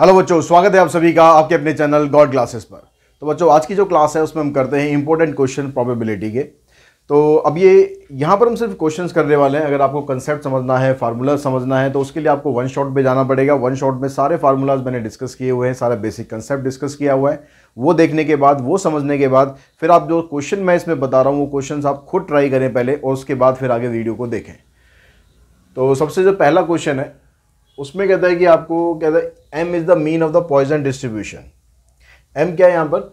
Hello बच्चों स्वागत है आप सभी का आपके अपने चैनल गॉड क्लासेस पर तो बच्चों आज की जो क्लास है उसमें हम करते हैं इंपॉर्टेंट क्वेश्चन प्रोबेबिलिटी के तो अब ये यहाँ पर हम सिर्फ क्वेश्चंस करने वाले हैं अगर आपको कंसेप्ट समझना है फार्मूला समझना है तो उसके लिए आपको वन शॉट पर जाना पड़ेगा वन शॉट में सारे फार्मूलाज मैंने डिस्कस किए हुए हैं सारा बेसिक कंसेप्ट डिस्कस किया हुआ है वो देखने के बाद वो समझने के बाद फिर आप जो क्वेश्चन मैं इसमें बता रहा हूँ वो क्वेश्चन आप खुद ट्राई करें पहले और उसके बाद फिर आगे वीडियो को देखें तो सबसे जो पहला क्वेश्चन है उसमें कहता है कि आपको कहता है M is the mean of the Poisson distribution M क्या है यहाँ पर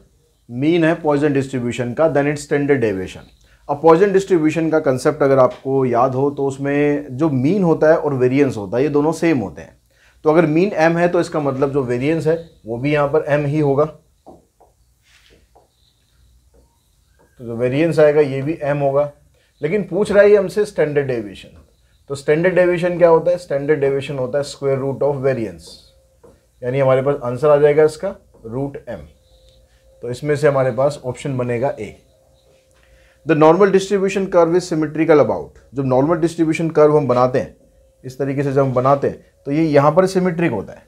मीन है पॉइजन डिस्ट्रीब्यूशन का देन इट स्टैंडर्ड डेविएशन अब पॉइजन डिस्ट्रीब्यूशन का कंसेप्ट अगर आपको याद हो तो उसमें जो मीन होता है और वेरिएंस होता है ये दोनों सेम होते हैं तो अगर मीन एम है तो इसका मतलब जो वेरिएंस है वो भी यहाँ पर एम ही होगा तो जो वेरिएंस आएगा ये भी एम होगा लेकिन पूछ रहा है हमसे स्टैंडर्ड डेविएशन तो स्टैंडर्ड डेविएशन क्या होता है स्टैंडर्ड डेविएशन होता है स्क्वायर रूट ऑफ वेरियंस यानी हमारे पास आंसर आ जाएगा इसका रूट एम तो इसमें से हमारे पास ऑप्शन बनेगा A the normal distribution curve is symmetrical about जब नॉर्मल डिस्ट्रीब्यूशन कर्व हम बनाते हैं इस तरीके से जब हम बनाते हैं तो ये यहाँ पर सिमेट्रिक होता है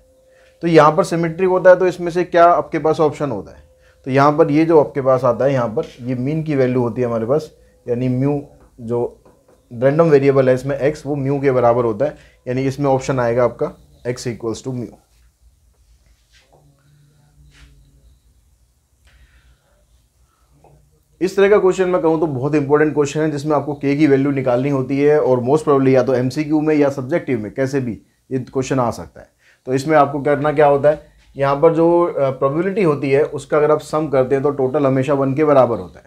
तो यहाँ पर सिमेट्रिक होता है तो इसमें से क्या आपके पास ऑप्शन होता है तो यहाँ पर ये जो आपके पास आता है यहाँ पर ये मीन की वैल्यू होती है हमारे पास यानी म्यू जो रैंडम वेरिएबल है इसमें एक्स वो म्यू के बराबर होता है यानी इसमें ऑप्शन आएगा आपका एक्स इक्वल्स टू म्यू इस तरह का क्वेश्चन मैं कहूँ तो बहुत इंपॉर्टेंट क्वेश्चन है जिसमें आपको के की वैल्यू निकालनी होती है और मोस्ट प्रोबली या तो एम में या सब्जेक्टिव में कैसे भी ये क्वेश्चन आ सकता है तो इसमें आपको करना क्या होता है यहाँ पर जो प्रोबेबिलिटी होती है उसका अगर आप सम करते हैं तो टोटल हमेशा वन के बराबर होता है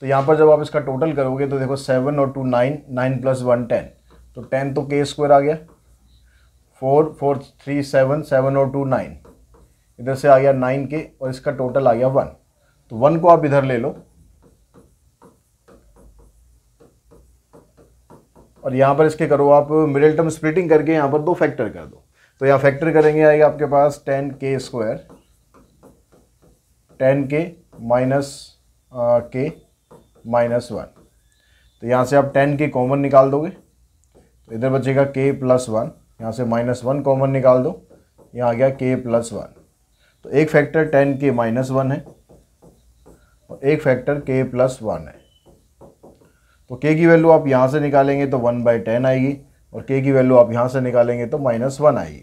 तो यहाँ पर जब आप इसका टोटल करोगे तो देखो सेवन और two nine nine plus one ten तो टेन तो के स्क्वायर आ गया four four three seven seven और टू नाइन इधर से आ गया नाइन के और इसका टोटल आ गया वन तो वन को आप इधर ले लो और यहाँ पर इसके करो आप मिडिल टर्म स्प्लिटिंग करके यहाँ पर दो फैक्टर कर दो तो यहाँ फैक्टर करेंगे आएगा आपके पास टेन के स्क्वायर टेन के माइनस के माइनस वन तो यहाँ से आप टेन के कॉमन निकाल दोगे तो इधर बचेगा के प्लस वन यहाँ से माइनस वन कॉमन निकाल दो यहाँ आ गया के प्लस वन तो एक फैक्टर टेन के माइनस वन है और एक फैक्टर के प्लस वन है तो के की वैल्यू आप यहाँ से निकालेंगे तो वन बाई टेन आएगी और के की वैल्यू आप यहाँ से निकालेंगे तो माइनस वन आएगी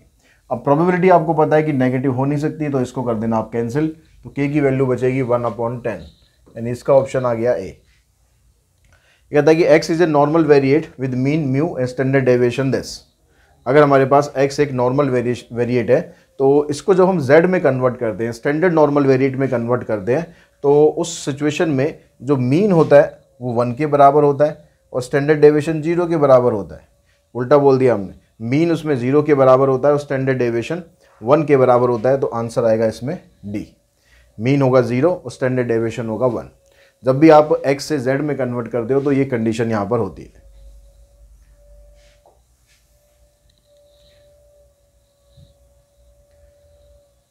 अब प्रोबेबिलिटी आपको पता है कि नेगेटिव हो नहीं सकती तो इसको कर देना आप कैंसिल तो के की वैल्यू बचेगी वन अपॉन टेन यानी इसका ऑप्शन आ गया ए कहता है कि X is a normal variate with mean mu and standard deviation this अगर हमारे पास एक्स एक नॉर्मल वेरिएट है तो इसको जब हम जेड में कन्वर्ट करते हैं स्टैंडर्ड नॉर्मल वेरिएट में कन्वर्ट करते हैं तो उस सिचुएशन में जो मीन होता है वो वन के बराबर होता है और स्टैंडर्ड डेविएशन जीरो के बराबर होता है उल्टा बोल दिया हमने मीन उसमें ज़ीरो के बराबर होता है और स्टैंडर्ड डेविएशन वन के बराबर होता है तो आंसर आएगा इसमें डी मीन होगा ज़ीरो और स्टैंडर्ड डेविएशन होगा वन जब भी आप एक्स से जेड में कन्वर्ट करते हो तो ये कंडीशन यहाँ पर होती है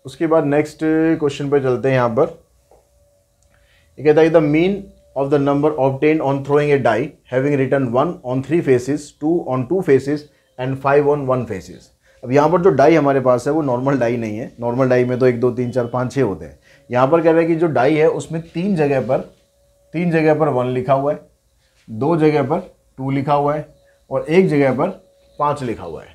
उसके बाद नेक्स्ट क्वेश्चन पे चलते हैं यहाँ पर ये कहता है the mean of the number obtained on throwing a die having written 1 on 3 faces, 2 on 2 faces and 5 on 1 faces. अब यहाँ पर जो डाई हमारे पास है वो नॉर्मल डाई नहीं है नॉर्मल डाई में तो एक दो तीन चार पाँच छः होते हैं यहाँ पर कह रहे हैं कि जो डाई है उसमें तीन जगह पर तीन जगह पर वन लिखा हुआ है दो जगह पर टू लिखा हुआ है और एक जगह पर पाँच लिखा हुआ है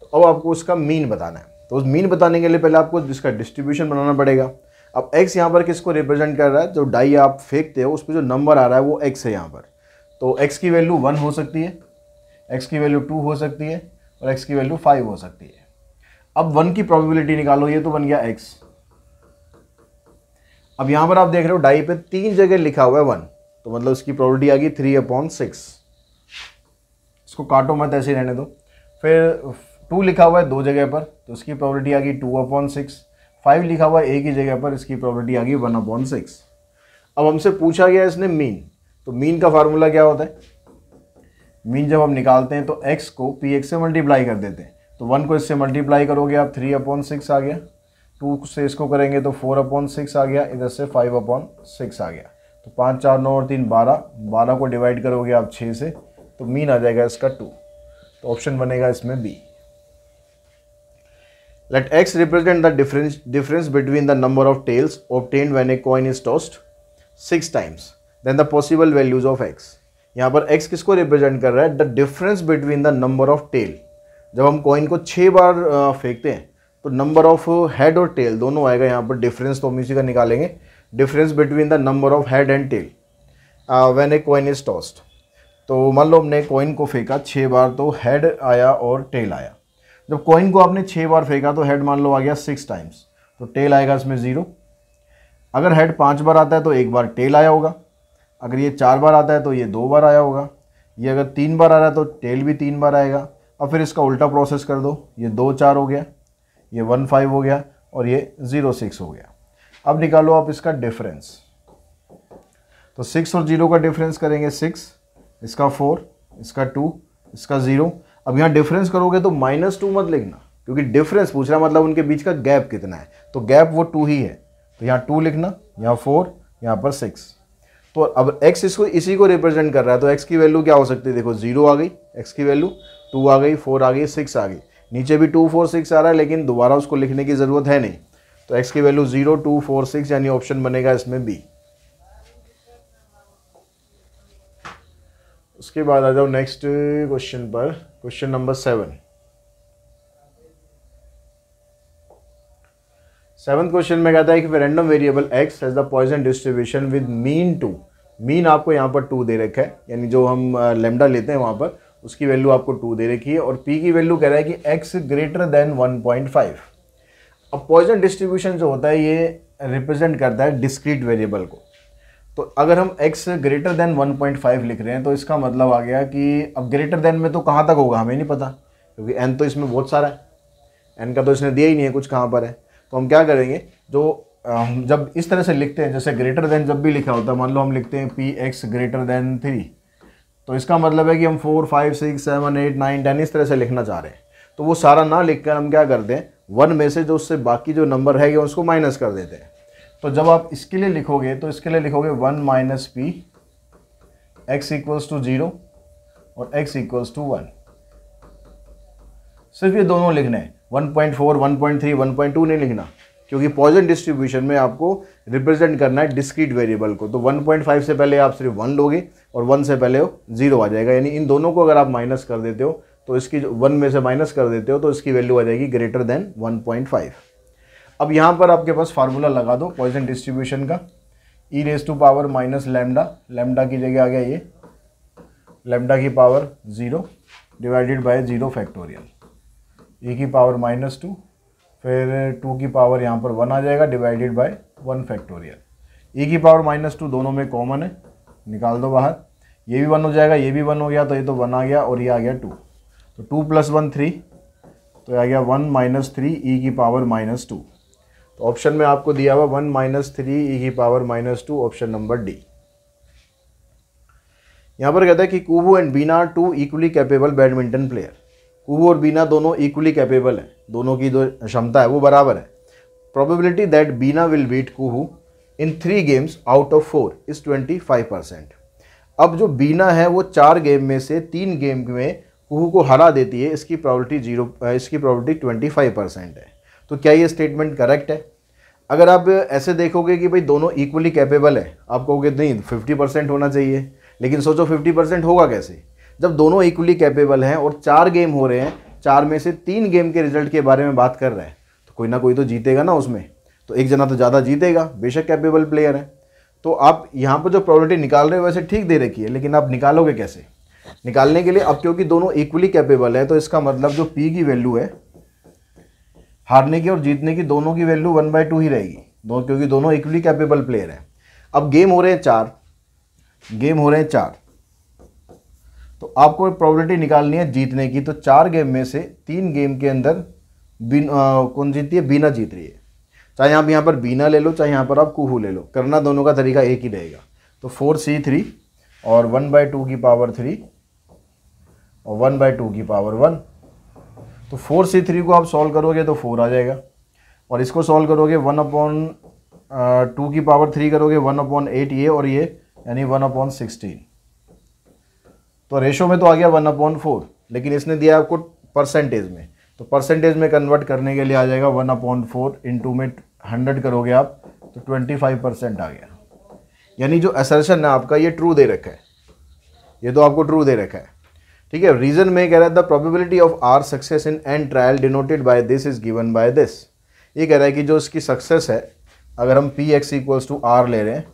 तो अब आपको उसका मीन बताना है तो उस मीन बताने के लिए पहले आपको इसका डिस्ट्रीब्यूशन बनाना पड़ेगा अब एक्स यहाँ पर किसको रिप्रेजेंट कर रहा है जो डाई आप फेंकते हो उस पर जो नंबर आ रहा है वो एक्स है यहाँ पर तो एक्स की वैल्यू वन हो सकती है एक्स की वैल्यू टू हो सकती है और एक्स की वैल्यू फाइव हो सकती है अब वन की प्रोबेबिलिटी निकालो ये तो बन गया एक्स अब यहाँ पर आप देख रहे हो डाई पे तीन जगह लिखा हुआ है वन तो मतलब उसकी प्रॉबिलिटी आ गई थ्री अपॉन सिक्स इसको काटो मत ऐसे रहने दो फिर टू लिखा हुआ है दो जगह पर तो उसकी प्रॉबिलिटी आ गई टू अपॉन सिक्स फाइव लिखा हुआ ए की जगह पर इसकी प्रॉपर्टी आ गई वन अपॉन सिक्स अब हमसे पूछा गया इसने मीन तो मीन का फार्मूला क्या होता है मीन जब हम निकालते हैं तो एक्स को पी एक्स से मल्टीप्लाई कर देते हैं तो वन को इससे मल्टीप्लाई करोगे आप थ्री अपॉन सिक्स आ गया टू से इसको करेंगे तो फोर अपॉन सिक्स आ गया इधर से फाइव अपॉन सिक्स आ गया तो पाँच चार नौ और तीन बारह बारह को डिवाइड करोगे आप छः से तो मीन आ जाएगा इसका टू तो ऑप्शन बनेगा इसमें B Let x represent the difference, difference between the number of tails obtained when a coin is tossed six times. Then the possible values of x. यहाँ पर x किसको रिप्रेजेंट कर रहा है the difference between the number of tail जब हम coin को छः बार फेंकते हैं तो नंबर ऑफ हेड और टेल दोनों आएगा यहाँ पर डिफरेंस तो हम इसी का निकालेंगे difference between the number of head and tail when a coin is tossed तो मान लो हमने कॉइन को फेंका छः बार तो हेड आया और टेल आया जब कॉइन को आपने छः बार फेंका तो हेड मान लो आ गया सिक्स टाइम्स तो टेल आएगा इसमें ज़ीरो अगर हेड पाँच बार आता है तो एक बार टेल आया होगा अगर ये चार बार आता है तो ये दो बार आया होगा ये अगर तीन बार आ रहा है तो टेल भी तीन बार आएगा अब फिर इसका उल्टा प्रोसेस कर दो ये दो चार हो गया ये वन फाइव हो गया और ये ज़ीरो सिक्स हो गया अब निकालो आप इसका डिफरेंस तो सिक्स और जीरो का डिफरेंस करेंगे सिक्स इसका फोर इसका टू इसका ज़ीरो अब यहाँ डिफरेंस करोगे तो माइनस टू मत लिखना क्योंकि डिफरेंस पूछ रहा मतलब उनके बीच का गैप कितना है तो गैप वो टू ही है तो यहाँ टू लिखना यहाँ फोर यहाँ पर सिक्स तो अब एक्स इसको इसी को रिप्रेजेंट कर रहा है तो एक्स की वैल्यू क्या हो सकती है देखो जीरो आ गई एक्स की वैल्यू टू आ गई फोर आ गई सिक्स आ गई नीचे भी टू फोर सिक्स आ रहा है लेकिन दोबारा उसको लिखने की ज़रूरत है नहीं तो एक्स की value zero two four six यानी ऑप्शन बनेगा इसमें बी उसके बाद आ जाओ नेक्स्ट क्वेश्चन पर question number seven seventh question में कहता है कि random variable x has the Poisson distribution with mean two mean आपको यहाँ पर टू दे रखा है यानी जो हम लेमडा लेते हैं वहाँ पर उसकी वैल्यू आपको टू दे रखी है और पी की वैल्यू कह रहा है कि x greater than one point five अब पॉइजन डिस्ट्रीब्यूशन जो होता है ये रिप्रेजेंट करता है डिस्क्रीट वेरिएबल को तो अगर हम x ग्रेटर देन 1.5 लिख रहे हैं तो इसका मतलब आ गया कि अब ग्रेटर देन में तो कहाँ तक होगा हमें नहीं पता क्योंकि n तो इसमें बहुत सारा है n का तो इसने दिया ही नहीं है कुछ कहाँ पर है तो हम क्या करेंगे जो हम जब इस तरह से लिखते हैं जैसे ग्रेटर देन जब भी लिखा होता है मान लो हम लिखते हैं P x greater than three तो इसका मतलब है कि हम four five six seven eight nine ten इस तरह से लिखना चाह रहे हैं तो वो सारा ना लिख कर हम क्या करते हैं वन में से जो उससे बाकी जो नंबर है उसको माइनस कर देते हैं तो जब आप इसके लिए लिखोगे तो इसके लिए लिखोगे one minus P x equals to zero और एक्स इक्वल्स टू वन सिर्फ ये दोनों लिखने हैं one point four one point three one point two नहीं लिखना क्योंकि पॉइजन डिस्ट्रीब्यूशन में आपको रिप्रेजेंट करना है डिस्क्रीट वेरिएबल को तो 1.5 से पहले आप सिर्फ वन लोगे और वन से पहले जीरो आ जाएगा यानी इन दोनों को अगर आप माइनस कर देते हो तो इसकी वन में से माइनस कर देते हो तो इसकी वैल्यू आ जाएगी ग्रेटर देन 1.5 अब यहाँ पर आपके पास फार्मूला लगा दो पॉइजन डिस्ट्रीब्यूशन का e raise to power minus lambda lambda की जगह आ गया ये लेमडा की power zero divided by zero factorial e की पावर माइनस टू फिर टू की पावर यहाँ पर वन आ जाएगा divided by one factorial e की पावर माइनस टू दोनों में कॉमन है निकाल दो बाहर ये भी वन हो जाएगा ये भी वन हो गया तो ये तो वन आ गया और ये आ गया टू तो टू प्लस वन थ्री तो आ गया वन माइनस थ्री ई की पावर माइनस टू तो ऑप्शन में आपको दिया हुआ वन माइनस थ्री ई की power minus two option number D यहाँ पर कहता है कि Kuhu and Bina two equally capable badminton player Kuhu और बीना दोनों इक्वली कैपेबल हैं दोनों की जो क्षमता है वो बराबर है probability that Bina will beat Kuhu in three games out of four is twenty five percent अब जो बीना है वो चार गेम में से तीन गेम में कुहू को हरा देती है इसकी प्रॉबलिटी जीरो इसकी प्रॉबलिटी ट्वेंटी फाइव परसेंट है तो क्या ये स्टेटमेंट करेक्ट है अगर आप ऐसे देखोगे कि भाई दोनों इक्वली कैपेबल है आप कहोगे नहीं फिफ्टी परसेंट होना चाहिए लेकिन सोचो फिफ्टी परसेंट होगा कैसे जब दोनों इक्वली कैपेबल हैं और चार गेम हो रहे हैं चार में से तीन गेम के रिजल्ट के बारे में बात कर रहे हैं तो कोई ना कोई तो जीतेगा ना उसमें तो एक जना तो ज़्यादा जीतेगा बेशक कैपेबल प्लेयर है तो आप यहाँ पर जो प्रॉब्लिटी निकाल रहे हो वैसे ठीक दे रखी है लेकिन आप निकालोगे कैसे निकालने के लिए अब क्योंकि दोनों इक्वली कैपेबल है तो इसका मतलब जो पी की वैल्यू है हारने की और जीतने की दोनों की वैल्यू वन बाई टू ही रहेगी दो क्योंकि दोनों इक्वली कैपेबल प्लेयर हैं अब गेम हो रहे हैं चार गेम हो रहे हैं चार तो आपको प्रॉबिलिटी निकालनी है जीतने की तो चार गेम में से तीन गेम के अंदर बिन कौन जीती है बीना जीत रही है चाहे आप यहाँ पर बीना ले लो चाहे यहाँ पर आप कुहू ले लो करना दोनों का तरीका एक ही रहेगा तो फोर सी थ्री और वन बाय टू की पावर थ्री और वन बाय टू की पावर वन तो फोर सी थ्री को आप सॉल्व करोगे तो फोर आ जाएगा और इसको सॉल्व करोगे वन अपॉन टू की पावर थ्री करोगे वन अपॉन एट ये और ये यानी वन अपॉन सिक्सटीन तो रेशो में तो आ गया वन अपॉन फोर लेकिन इसने दिया आपको परसेंटेज में तो परसेंटेज में कन्वर्ट करने के लिए आ जाएगा one upon four into में हंड्रेड करोगे आप तो ट्वेंटी फाइव परसेंट आ गया यानी जो असर्शन है आपका ये ट्रू दे रखा है ये तो आपको ट्रू दे रखा है ठीक है रीजन में कह रहा है the probability of r success in n trial denoted by this is given by this ये कह रहा है कि जो इसकी सक्सेस है अगर हम P x equals to r ले रहे हैं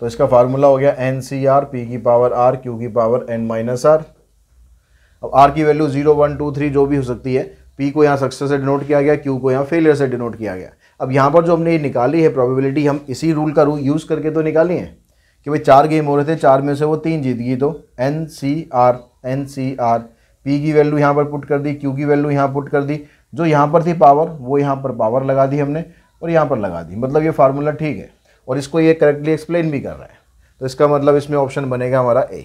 तो इसका फार्मूला हो गया एन सी आर पी की पावर आर क्यू की पावर एन माइनस आर अब आर की value zero one two three जो भी हो सकती है पी को यहाँ सक्सेस से डिनोट किया गया क्यू को यहाँ फेलियर से डिनोट किया गया अब यहाँ पर जो हमने ये निकाली है प्रोबेबिलिटी हम इसी रूल का रू यूज़ करके तो निकाली है कि भाई चार गेम हो रहे थे चार में से वो तीन जीत गई तो n C r n C R P की वैल्यू यहाँ पर पुट कर दी क्यू की वैल्यू यहाँ पुट कर दी जो यहाँ पर थी पावर वो यहाँ पर पावर लगा दी हमने और यहाँ पर लगा दी मतलब ये फार्मूला ठीक है और इसको ये करेक्टली एक्सप्लेन भी कर रहा है तो इसका मतलब इसमें ऑप्शन बनेगा हमारा ए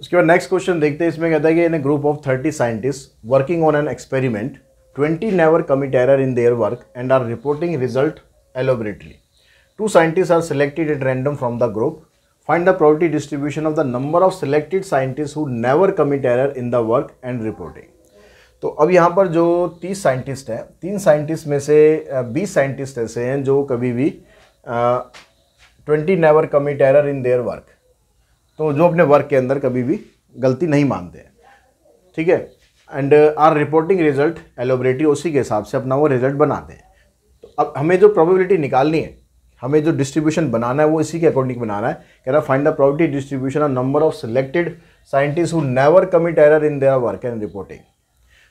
उसके बाद नेक्स्ट क्वेश्चन देखते हैं इसमें कहता है कि in group of thirty scientist working on an experiment twenty never commit error in their work and are reporting result elaborately Two scientists are selected at random from the group. Find the probability distribution of the number of selected scientists who never commit error in the work and reporting. तो अब यहाँ पर जो 30 scientist हैं तीन scientist में से 20 scientist ऐसे हैं जो कभी भी twenty never commit error in their work तो जो अपने वर्क के अंदर कभी भी गलती नहीं मानते हैं ठीक है and are reporting result elaborative उसी के हिसाब से अपना वो रिजल्ट बनाते हैं तो अब हमें जो प्रोबेबिलिटी निकालनी है हमें जो डिस्ट्रीब्यूशन बनाना है वो इसी के अकॉर्डिंग बनाना है कह रहा find the property distribution of number of selected scientist who never commit error in their work and reporting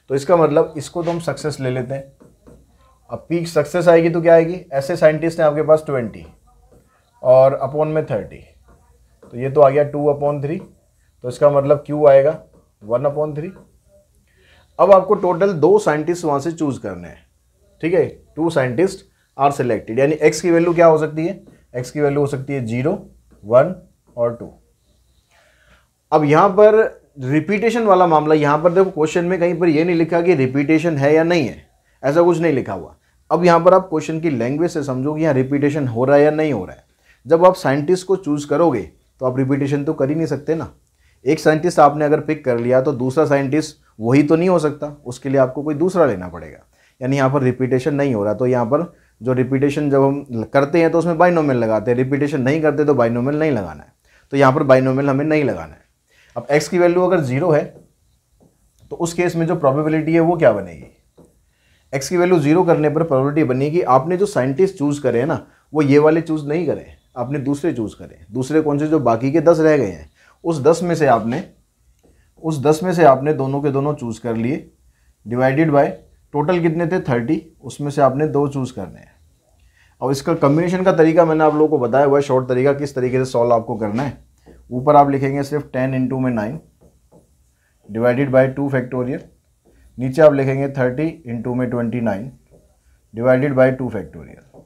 तो इसका मतलब इसको तो हम सक्सेस ले लेते हैं अब पीक सक्सेस आएगी तो क्या आएगी ऐसे साइंटिस्ट हैं आपके पास ट्वेंटी और अपॉन में थर्टी तो ये तो आ गया टू अपॉन थ्री तो इसका मतलब क्यू आएगा वन अपॉन थ्री अब आपको टोटल दो साइंटिस्ट वहाँ से चूज करने हैं ठीक है टू साइंटिस्ट आर सेलेक्टेड यानी एक्स की वैल्यू क्या हो सकती है एक्स की वैल्यू हो सकती है जीरो वन और टू अब यहाँ पर रिपीटेशन वाला मामला यहाँ पर देखो क्वेश्चन में कहीं पर यह नहीं लिखा कि रिपीटेशन है या नहीं है ऐसा कुछ नहीं लिखा हुआ अब यहाँ पर आप क्वेश्चन की लैंग्वेज से समझो कि यहाँ रिपीटेशन हो रहा है या नहीं हो रहा है जब आप साइंटिस्ट को चूज़ करोगे तो आप रिपीटेशन तो कर ही नहीं सकते ना एक साइंटिस्ट आपने अगर पिक कर लिया तो दूसरा साइंटिस्ट वही तो नहीं हो सकता उसके लिए आपको कोई दूसरा लेना पड़ेगा यानी यहाँ पर रिपीटेशन नहीं हो रहा तो यहाँ पर जो रिपीटेशन जब हम करते हैं तो उसमें बाइनोमियल लगाते हैं रिपीटेशन नहीं करते तो बाइनोमियल नहीं लगाना है तो यहाँ पर बाइनोमियल हमें नहीं लगाना है अब एक्स की वैल्यू अगर जीरो है तो उस केस में जो प्रोबेबिलिटी है वो क्या बनेगी एक्स की वैल्यू जीरो करने पर प्रॉबिलिटी बनेगी आपने जो साइंटिस्ट चूज करे हैं ना वो ये वाले चूज नहीं करे आपने दूसरे चूज करे दूसरे कौन से जो बाकी के दस रह गए हैं उस दस में से आपने उस दस में से आपने दोनों के दोनों चूज कर लिए डिवाइडेड बाय टोटल कितने थे थर्टी उसमें से आपने दो चूज करने हैं और इसका कम्बिनेशन का तरीका मैंने आप लोगों को बताया हुआ है शॉर्ट तरीका किस तरीके से सॉल्व आपको करना है ऊपर आप लिखेंगे सिर्फ टेन इंटू में nine divided by two factorial नीचे आप लिखेंगे थर्टी इंटू में twenty nine divided by two factorial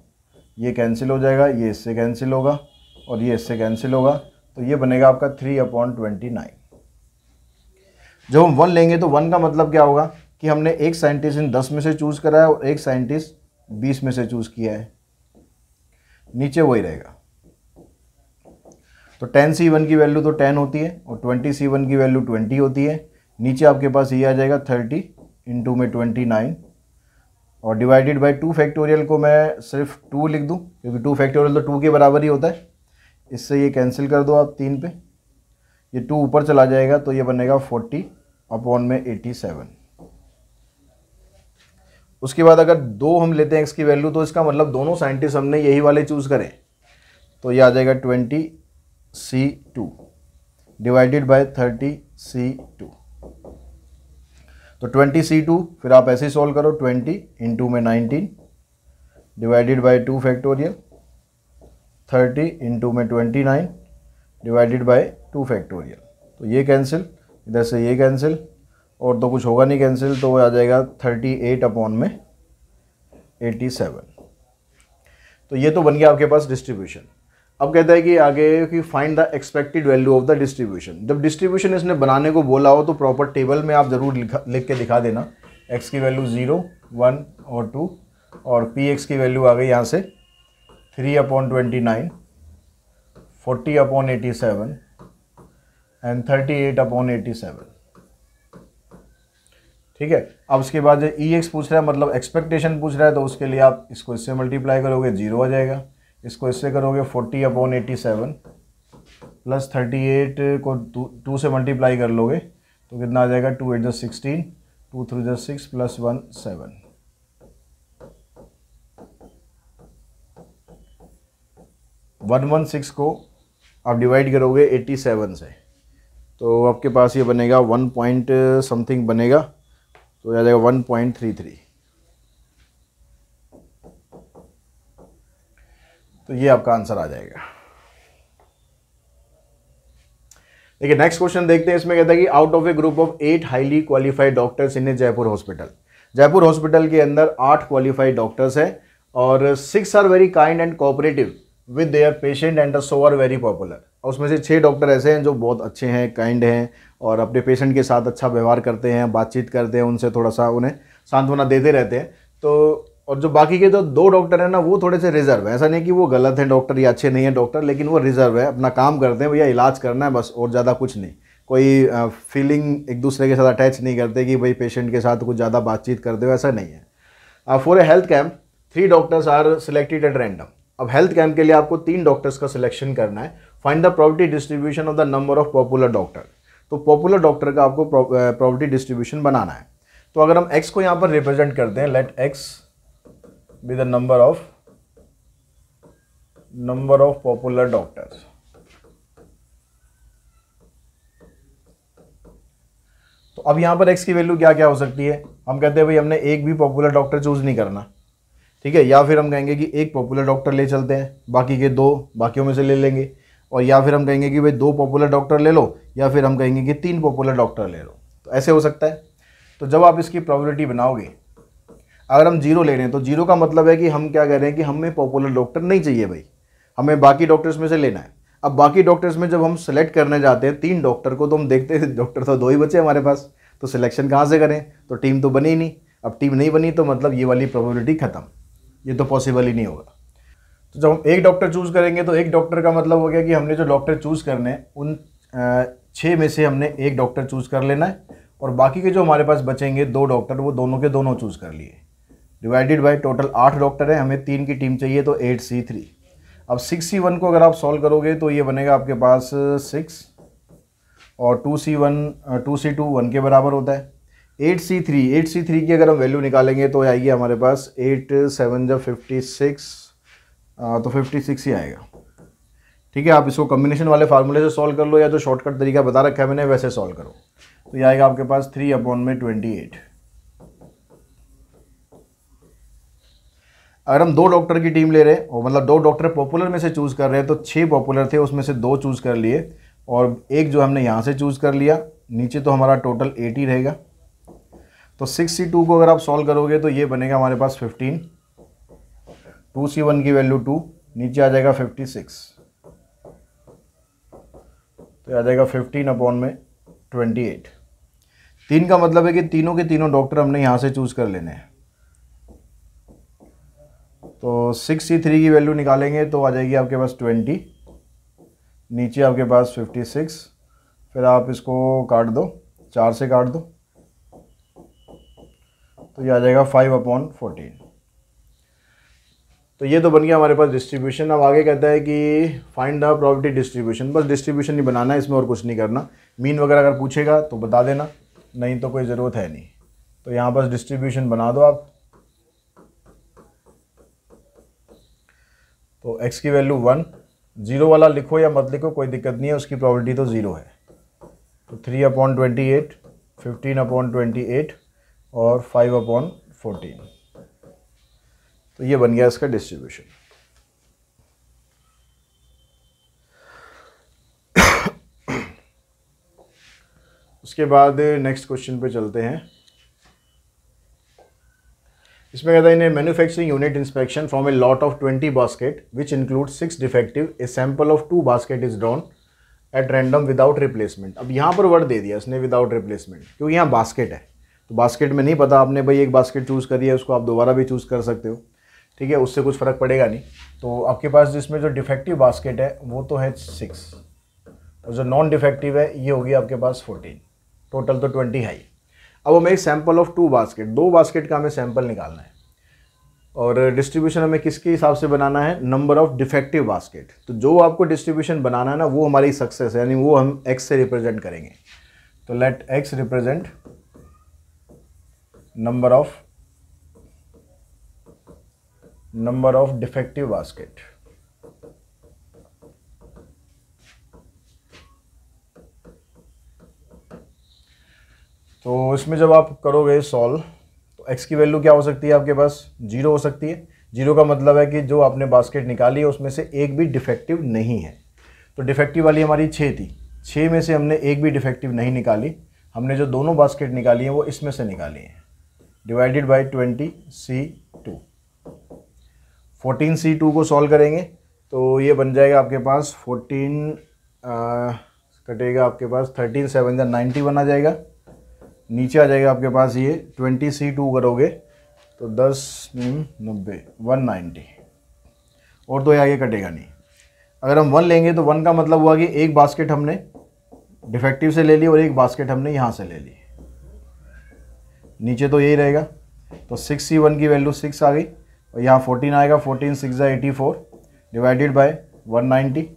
ये कैंसिल हो जाएगा ये इससे कैंसिल होगा और ये इससे कैंसिल होगा तो ये बनेगा आपका थ्री अपॉन ट्वेंटी नाइन जब हम वन लेंगे तो वन का मतलब क्या होगा कि हमने एक साइंटिस्ट इन दस में से चूज़ कराया है और एक साइंटिस्ट बीस में से चूज़ किया है नीचे वही रहेगा तो टेन सी वन की वैल्यू तो टेन होती है और ट्वेंटी सी वन की वैल्यू ट्वेंटी होती है नीचे आपके पास ये आ जाएगा थर्टी इंटू में ट्वेंटी नाइन और डिवाइडेड बाई टू फैक्टोरियल को मैं सिर्फ टू लिख दूँ क्योंकि टू फैक्टोरियल तो टू के बराबर ही होता है इससे ये कैंसिल कर दो आप तीन पे ये टू ऊपर चला जाएगा तो ये बनेगा फोर्टी अपॉन में एटी सेवन उसके बाद अगर दो हम लेते हैं एक्स की वैल्यू तो इसका मतलब दोनों साइंटिस्ट हमने यही वाले चूज़ करें तो ये आ जाएगा twenty C two divided by thirty C two तो ट्वेंटी सी टू फिर आप ऐसे ही सॉल्व करो ट्वेंटी इंटू में nineteen divided by two factorial thirty into में twenty nine divided by two factorial तो ये कैंसिल इधर से ये कैंसिल और तो कुछ होगा नहीं कैंसिल तो वो आ जाएगा थर्टी एट अपॉन में एटी सेवन तो ये तो बन गया आपके पास डिस्ट्रीब्यूशन अब कहता है कि आगे कि find the expected value of the distribution जब डिस्ट्रीब्यूशन इसने बनाने को बोला हो तो प्रॉपर टेबल में आप ज़रूर लिख के दिखा देना एक्स की वैल्यू ज़ीरो वन और टू और पी एक्स की वैल्यू आ गई यहाँ से three upon twenty nine forty upon eighty seven and thirty eight upon eighty seven ठीक है अब उसके बाद जो ई e एक्स पूछ रहा है मतलब एक्सपेक्टेशन पूछ रहा है तो उसके लिए आप इसको इससे मल्टीप्लाई करोगे जीरो आ जाएगा इसको इससे करोगे forty upon eighty seven plus thirty eight को टू टू से मल्टीप्लाई कर लोगे तो कितना आ जाएगा टू एट जस सिक्सटीन टू थ्री जस six plus one seven one one six को आप डिवाइड करोगे एट्टी सेवन से तो आपके पास ये बनेगा वन पॉइंट समथिंग बनेगा तो आ जाएगा वन पॉइंट थ्री थ्री तो ये आपका आंसर आ जाएगा देखिए नेक्स्ट क्वेश्चन देखते हैं इसमें कहता है कि out of a group of eight highly qualified doctors in Jaipur hospital Jaipur hospital के अंदर आठ क्वालिफाइड डॉक्टर्स हैं और six are very kind and cooperative with their patient and so are very popular उसमें से छह डॉक्टर ऐसे हैं जो बहुत अच्छे हैं काइंड हैं और अपने पेशेंट के साथ अच्छा व्यवहार करते हैं बातचीत करते हैं उनसे थोड़ा सा उन्हें सांत्वना देते रहते हैं तो और जो बाकी के जो तो दो डॉक्टर हैं ना वो थोड़े से रिजर्व है ऐसा नहीं कि वो गलत हैं डॉक्टर या अच्छे नहीं हैं डॉक्टर लेकिन वो रिजर्व है अपना काम करते हैं भैया इलाज करना है बस और ज़्यादा कुछ नहीं कोई फीलिंग एक दूसरे के साथ अटैच नहीं करते कि भाई पेशेंट के साथ कुछ ज़्यादा बातचीत करते हो ऐसा नहीं है for a health camp three doctors are selected at random अब हेल्थ कैंप के लिए आपको तीन डॉक्टर्स का सिलेक्शन करना है find the property distribution of the number of popular doctor तो पॉपुलर डॉक्टर का आपको प्रॉपर्टी डिस्ट्रीब्यूशन बनाना है तो अगर हम एक्स को यहाँ पर रिप्रेजेंट करते हैं let x be the number of number of popular doctors तो अब यहाँ पर एक्स की वैल्यू क्या क्या हो सकती है हम कहते हैं भाई हमने एक भी पॉपुलर डॉक्टर चूज नहीं करना ठीक है या फिर हम कहेंगे कि एक पॉपुलर डॉक्टर ले चलते हैं बाकी के दो बाकियों में से ले लेंगे और या फिर हम कहेंगे कि भाई दो पॉपुलर डॉक्टर ले लो या फिर हम कहेंगे कि तीन पॉपुलर डॉक्टर ले लो तो ऐसे हो सकता है तो जब आप इसकी प्रॉबिलिटी बनाओगे अगर हम जीरो ले रहे हैं तो जीरो का मतलब है कि हम क्या कह रहे हैं कि हमें पॉपुलर डॉक्टर नहीं चाहिए भाई हमें बाकी डॉक्टर्स में से लेना है अब बाकी डॉक्टर्स में जब हम सेलेक्ट करने जाते हैं तीन डॉक्टर को तो हम देखते हैं डॉक्टर तो दो ही बचे हमारे पास तो सिलेक्शन कहाँ से करें तो टीम तो बनी ही नहीं अब टीम नहीं बनी तो मतलब ये वाली प्रोबेबिलिटी ख़त्म ये तो पॉसिबल ही नहीं होगा तो जब हम एक डॉक्टर चूज़ करेंगे तो एक डॉक्टर का मतलब हो गया कि हमने जो डॉक्टर चूज़ करने हैं उन छः में से हमने एक डॉक्टर चूज़ कर लेना है और बाकी के जो हमारे पास बचेंगे दो डॉक्टर वो दोनों के दोनों चूज़ कर लिए डिवाइडेड बाई टोटल आठ डॉक्टर हैं हमें तीन की टीम चाहिए तो एट सी थ्री अब सिक्स सी वन को अगर आप सॉल्व करोगे तो ये बनेगा आपके पास सिक्स और two C one two C two one के बराबर होता है eight C three eight C three की अगर हम वैल्यू निकालेंगे तो आएगी हमारे पास एट सेवन जब फिफ्टी सिक्स तो फिफ्टी सिक्स ही आएगा ठीक है आप इसको कम्बिनेशन वाले फार्मूले से सॉल्व कर लो या जो शॉर्टकट तरीका बता रखा है मैंने वैसे सॉल्व करो तो ये आएगा आपके पास थ्री अपॉन में ट्वेंटी एट अगर हम दो डॉक्टर की टीम ले रहे हैं और मतलब दो डॉक्टर पॉपुलर में से चूज़ कर रहे हैं तो छः पॉपुलर थे उसमें से दो चूज़ कर लिए और एक जो हमने यहाँ से चूज़ कर लिया नीचे तो हमारा टोटल एटी रहेगा तो सिक्सटी टू को अगर आप सॉल्व करोगे तो ये बनेगा हमारे पास फिफ्टीन टू सी वन की वैल्यू टू नीचे आ जाएगा फिफ्टी सिक्स तो आ जाएगा फिफ्टीन अपॉन में ट्वेंटी एट तीन का मतलब है कि तीनों के तीनों डॉक्टर हमने यहाँ से चूज कर लेने हैं तो सिक्स सी थ्री की वैल्यू निकालेंगे तो आ जाएगी आपके पास ट्वेंटी नीचे आपके पास फिफ्टी सिक्स फिर आप इसको काट दो चार से काट दो तो ये आ जाएगा फाइव अपॉन फोर्टीन तो ये तो बन गया हमारे पास डिस्ट्रीब्यूशन अब आगे कहता है कि फाइंड द प्रॉपर्टी डिस्ट्रीब्यूशन बस डिस्ट्रीब्यूशन ही बनाना है इसमें और कुछ नहीं करना मीन वगैरह अगर पूछेगा तो बता देना नहीं तो कोई ज़रूरत है नहीं तो यहाँ बस डिस्ट्रीब्यूशन बना दो आप तो x की वैल्यू वन जीरो वाला लिखो या मत लिखो कोई दिक्कत नहीं है उसकी प्रॉपर्टी तो ज़ीरो है तो three upon twenty eight fifteen upon twenty eight और फाइव अपॉन फोर्टीन तो ये बन गया इसका डिस्ट्रीब्यूशन उसके बाद नेक्स्ट क्वेश्चन पे चलते हैं इसमें कहता है in manufacturing unit inspection from a lot of twenty basket which include six defective a sample of two basket is drawn at random without replacement अब यहाँ पर वर्ड दे दिया इसने विदाउट रिप्लेसमेंट क्योंकि यहाँ बास्केट है तो बास्केट में नहीं पता आपने भाई एक बास्केट चूज़ करी है उसको आप दोबारा भी चूज़ कर सकते हो ठीक है उससे कुछ फ़र्क पड़ेगा नहीं तो आपके पास जिसमें जो डिफेक्टिव बास्केट है वो तो है सिक्स और जो नॉन डिफेक्टिव है ये होगी आपके पास फोर्टीन टोटल तो ट्वेंटी है अब हमें एक सैम्पल ऑफ टू बास्केट दो बास्केट का हमें सैम्पल निकालना है और डिस्ट्रीब्यूशन हमें किसके हिसाब से बनाना है नंबर ऑफ डिफेक्टिव बास्केट तो जो आपको डिस्ट्रीब्यूशन बनाना है ना वो हमारी सक्सेस है यानी वो हम एक्स से रिप्रेजेंट करेंगे तो let x represent number of number of defective basket तो इसमें जब आप करोगे सॉल्व तो एक्स की वैल्यू क्या हो सकती है आपके पास जीरो हो सकती है जीरो का मतलब है कि जो आपने बास्केट निकाली है उसमें से एक भी डिफेक्टिव नहीं है तो डिफेक्टिव वाली हमारी छः थी छः में से हमने एक भी डिफेक्टिव नहीं निकाली हमने जो दोनों बास्केट निकाली हैं वो इसमें से निकाली हैं divided by twenty C fourteen C two को सॉल्व करेंगे तो ये बन जाएगा आपके पास फोर्टीन कटेगा आपके पास थर्टीन सेवन या नाइन्टी वन आ जाएगा नीचे आ जाएगा आपके पास ये ट्वेंटी सी टू करोगे तो दस नब्बे वन नाइन्टी और तो ये आगे कटेगा नहीं अगर हम वन लेंगे तो वन का मतलब हुआ कि एक बास्केट हमने डिफेक्टिव से ले ली और एक बास्केट हमने यहाँ से ले ली नीचे तो यही रहेगा तो सिक्स सी वन की वैल्यू सिक्स आ गई और यहाँ फोर्टीन आएगा fourteen six eighty four divided by one ninety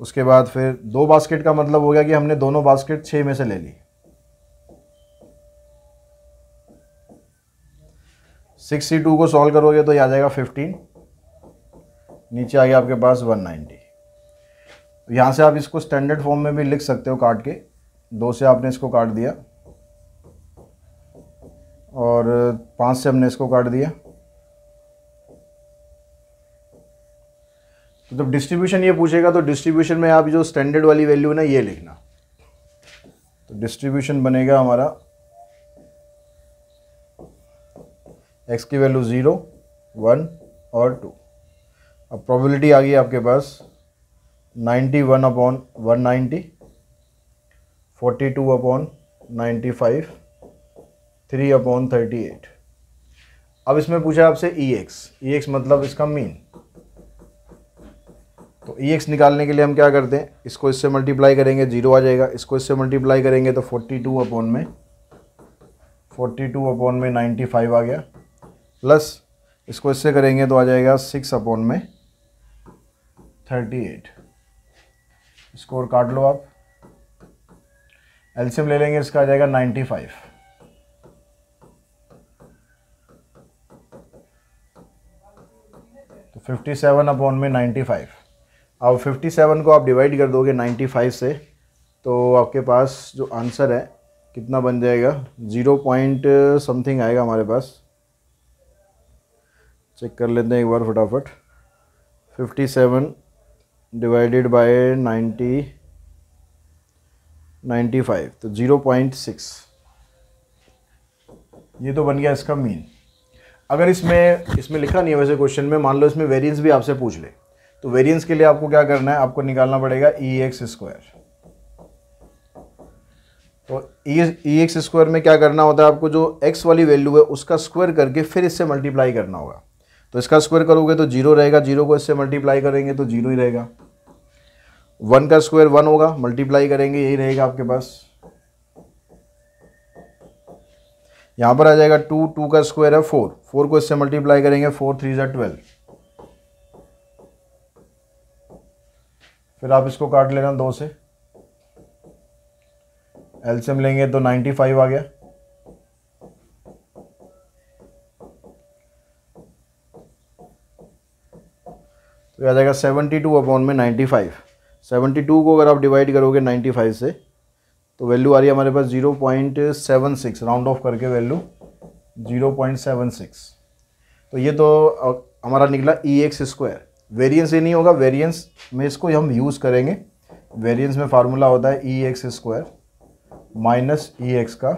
उसके बाद फिर दो बास्केट का मतलब हो गया कि हमने दोनों बास्केट छः में से ले ली सिक्स सी टू को सॉल्व करोगे तो ये आ जाएगा फिफ्टीन नीचे आ गया आपके पास वन नाइन्टी तो यहाँ से आप इसको स्टैंडर्ड फॉर्म में भी लिख सकते हो काट के दो से आपने इसको काट दिया और पाँच से हमने इसको काट दिया तो जब डिस्ट्रीब्यूशन ये पूछेगा तो डिस्ट्रीब्यूशन में आप जो स्टैंडर्ड वाली वैल्यू है ना ये लिखना तो डिस्ट्रीब्यूशन बनेगा हमारा एक्स की वैल्यू ज़ीरो वन और टू अब प्रोबेबिलिटी आ गई आपके पास ninety one upon one ninety forty two upon ninety five three upon thirty eight अब इसमें पूछा आपसे ई एक्स ई एक्स मतलब इसका मीन तो ई e एक्स निकालने के लिए हम क्या करते हैं इसको इससे मल्टीप्लाई करेंगे जीरो आ जाएगा इसको इससे मल्टीप्लाई करेंगे तो फोर्टी टू अपॉन में फोर्टी टू अपॉन में नाइन्टी फाइव आ गया प्लस इसको इससे करेंगे तो आ जाएगा सिक्स अपॉन में थर्टी एट स्कोर काट लो आप एल्सियम ले लेंगे इसका आ जाएगा नाइन्टी फाइव तो फिफ्टी सेवन अपॉन में नाइन्टी फाइव अब 57 को आप डिवाइड कर दोगे 95 से तो आपके पास जो आंसर है कितना बन जाएगा ज़ीरो पॉइंट समथिंग आएगा हमारे पास चेक कर लेते हैं एक बार फटाफट 57 डिवाइडेड बाय 90 95 तो ज़ीरो पॉइंट सिक्स ये तो बन गया इसका मीन अगर इसमें इसमें लिखा नहीं है वैसे क्वेश्चन में मान लो इसमें वेरिएंस भी आपसे पूछ ले तो वेरिएंस के लिए आपको क्या करना है आपको निकालना पड़ेगा ई एक्स स्क्वायर तो ई एक्स स्क्वायर में क्या करना होता है आपको जो एक्स वाली वैल्यू है उसका स्क्वायर करके फिर इससे मल्टीप्लाई करना होगा तो इसका स्क्वायर करोगे तो जीरो रहेगा जीरो को इससे मल्टीप्लाई करेंगे तो जीरो ही रहेगा वन का स्क्वायर वन होगा मल्टीप्लाई करेंगे यही रहेगा आपके पास यहां पर आ जाएगा टू टू का स्क्वायर है फोर फोर को इससे मल्टीप्लाई करेंगे फोर थ्री जै ट्वेल्व फिर आप इसको काट लेना दो से एल्शियम लेंगे तो 95 आ गया तो आ जाएगा 72 टू अपॉन में 95 72 को अगर आप डिवाइड करोगे 95 से तो वैल्यू आ रही है हमारे पास 0.76 राउंड ऑफ करके वैल्यू 0.76 तो ये तो हमारा निकला ई एक्स स्क्वायर वेरियंस ये नहीं होगा वेरियंस में इसको हम यूज़ करेंगे वेरियंस में फार्मूला होता है E X square minus E X का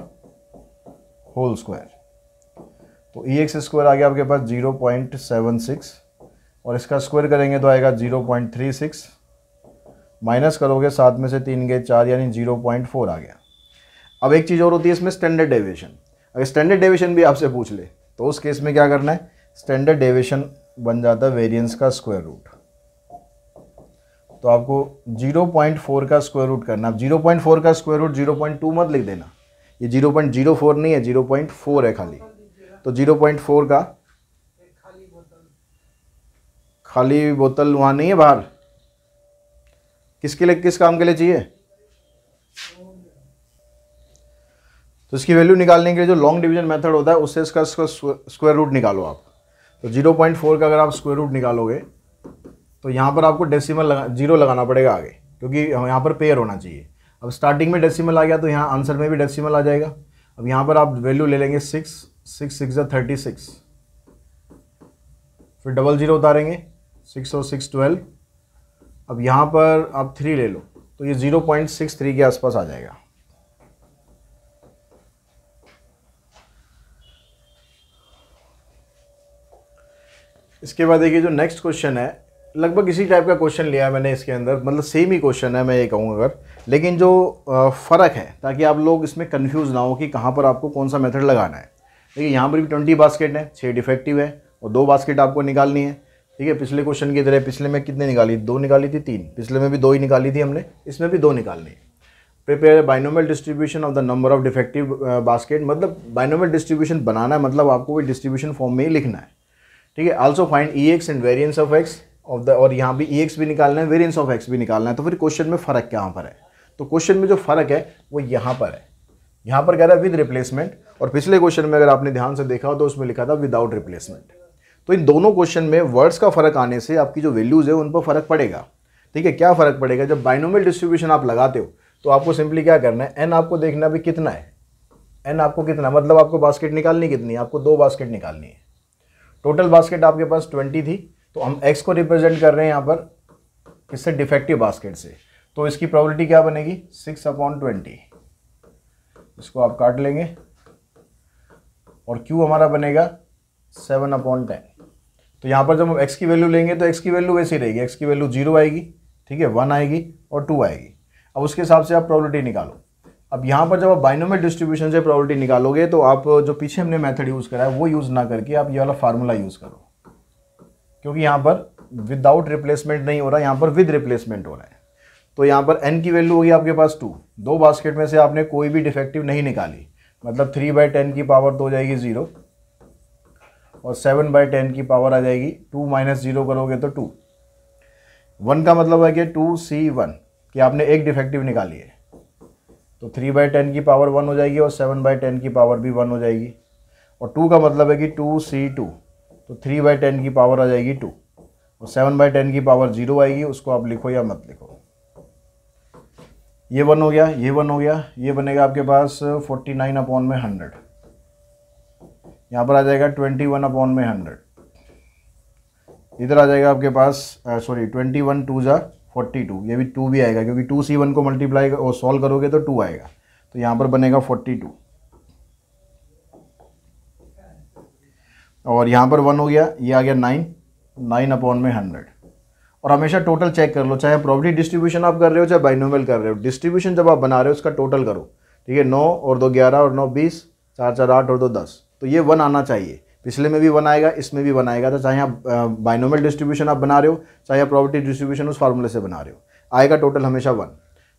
होल स्क्वायर तो ई एक्स स्क्वायर आ गया आपके पास जीरो पॉइंट सेवन सिक्स और इसका स्क्वायर करेंगे तो आएगा zero point three six minus करोगे सात में से तीन गए चार यानी जीरो पॉइंट फोर आ गया अब एक चीज़ और होती है इसमें स्टैंडर्ड डेविएशन अगर स्टैंडर्ड डेविएशन भी आपसे पूछ ले तो उस केस में क्या करना है स्टैंडर्ड डेविएशन बन जाता है वेरियंस का स्क्वायर रूट तो आपको 0.4 का स्क्वायर रूट करना आप 0.4 का स्क्वायर रूट 0.2 मत लिख देना ये 0.04 नहीं है 0.4 है खाली तो 0.4 का खाली बोतल वहाँ नहीं है बाहर किसके लिए किस काम के लिए चाहिए तो इसकी वैल्यू निकालने के लिए जो लॉन्ग डिवीजन मेथड होता है उससे इसका स्क्वायर रूट निकालो आप तो जीरो पॉइंट फोर का अगर आप स्क्वायर रूट निकालोगे तो यहाँ पर आपको डेसिमल लगा जीरो लगाना पड़ेगा आगे क्योंकि यहाँ पर पेयर होना चाहिए अब स्टार्टिंग में डेसिमल आ गया तो यहाँ आंसर में भी डेसिमल आ जाएगा अब यहाँ पर आप वैल्यू ले लेंगे सिक्स सिक्स सिक्स या थर्टी सिक्स फिर डबल जीरो उतारेंगे सिक्स और सिक्स ट्वेल्व अब यहाँ पर आप थ्री ले लो तो ये ज़ीरो पॉइंट सिक्स थ्री के आसपास आ जाएगा इसके बाद देखिए जो नेक्स्ट क्वेश्चन है लगभग इसी टाइप का क्वेश्चन लिया है मैंने इसके अंदर मतलब सेम ही क्वेश्चन है मैं ये कहूँगा अगर लेकिन जो फ़र्क है ताकि आप लोग इसमें कन्फ्यूज़ ना हो कि कहाँ पर आपको कौन सा मेथड लगाना है देखिए यहाँ पर भी ट्वेंटी बास्केट है छः डिफेक्टिव है और दो बास्केट आपको निकालनी है ठीक है पिछले क्वेश्चन की तरह पिछले में कितने निकाली दो निकाली थी तीन पिछले में भी दो ही निकाली थी हमने इसमें भी दो निकालनी है prepare binomial distribution of the number of defective basket मतलब बाइनोमल डिस्ट्रीब्यूशन बनाना है मतलब आपको वो डिस्ट्रीब्यूशन फॉर्म में ही लिखना है ठीक है also find E X and variance of X of the और यहाँ भी ई e एक्स भी निकालना है वेरियंस ऑफ एक्स भी निकालना है तो फिर क्वेश्चन में फ़र्क कहाँ पर है तो क्वेश्चन में जो फ़र्क है वो यहाँ पर है यहाँ पर कह रहा है विद रिप्लेसमेंट और पिछले क्वेश्चन में अगर आपने ध्यान से देखा हो तो उसमें लिखा था विदाउट रिप्लेसमेंट तो इन दोनों क्वेश्चन में वर्ड्स का फ़र्क आने से आपकी जो वैल्यूज़ है उन पर फ़र्क पड़ेगा ठीक है क्या फ़र्क पड़ेगा जब बाइनोमियल डिस्ट्रीब्यूशन आप लगाते हो तो आपको सिंपली क्या करना है एन आपको देखना भी कितना है एन आपको कितना मतलब आपको बास्केट निकालनी कितनी है आपको दो बास्केट निकालनी है टोटल बास्केट आपके पास ट्वेंटी थी तो हम एक्स को रिप्रेजेंट कर रहे हैं यहाँ पर किससे डिफेक्टिव बास्केट से तो इसकी प्रॉबलिटी क्या बनेगी सिक्स अपॉन ट्वेंटी इसको आप काट लेंगे और क्यू हमारा बनेगा सेवन अपॉन टेन तो यहाँ पर जब हम एक्स की वैल्यू लेंगे तो एक्स की वैल्यू वैसी रहेगी एक्स की वैल्यू जीरो आएगी ठीक है वन आएगी और टू आएगी अब उसके हिसाब से आप प्रॉबलिटी निकालो अब यहाँ पर जब आप बाइनोमल डिस्ट्रीब्यूशन से प्रॉबिलिटी निकालोगे तो आप जो पीछे हमने मेथड यूज़ करा है वो यूज़ ना करके आप ये वाला फार्मूला यूज़ करो क्योंकि यहाँ पर विदाउट रिप्लेसमेंट नहीं हो रहा यहाँ पर विद रिप्लेसमेंट हो रहा है तो यहाँ पर एन की वैल्यू होगी आपके पास टू दो बास्केट में से आपने कोई भी डिफेक्टिव नहीं निकाली मतलब थ्री बाई टेन की पावर तो हो जाएगी ज़ीरो और सेवन बाई टेन की पावर आ जाएगी टू माइनस ज़ीरो करोगे तो टू वन का मतलब है कि टू सी वन कि आपने एक डिफेक्टिव निकाली है तो थ्री बाई टेन की पावर वन हो जाएगी और सेवन बाई टेन की पावर भी वन हो जाएगी और टू का मतलब है कि टू सी टू तो थ्री बाई टेन की पावर आ जाएगी टू और सेवन बाई टेन की पावर जीरो आएगी उसको आप लिखो या मत लिखो ये वन हो गया ये वन हो गया ये बनेगा आपके पास फोर्टी नाइन अपॉन में हंड्रेड यहाँ पर आ जाएगा ट्वेंटी वन अपॉन में हंड्रेड इधर आ जाएगा आपके पास सॉरी ट्वेंटी वन टू ज़ा फोर्टी टू ये भी टू भी आएगा क्योंकि टू सी वन को मल्टीप्लाई और सॉल्व करोगे तो टू आएगा तो यहाँ पर बनेगा फोर्टी टू और यहाँ पर वन हो गया ये आ गया नाइन नाइन अपॉन में हंड्रेड और हमेशा टोटल चेक कर लो चाहे प्रॉपर्टी डिस्ट्रीब्यूशन आप कर रहे हो चाहे बाइनोमल कर रहे हो डिस्ट्रीब्यूशन जब आप बना रहे हो उसका टोटल करो ठीक है नौ और दो ग्यारह और नौ बीस चार चार आठ और दो दस तो ये वन आना चाहिए पिछले में भी बनाएगा इसमें भी बनाएगा तो चाहे आप बाइनोमल डिस्ट्रीब्यूशन आप बना रहे हो चाहे आप प्रॉपर्टी डिस्ट्रीब्यूशन उस फार्मूले से बना रहे हो आएगा टोटल हमेशा वन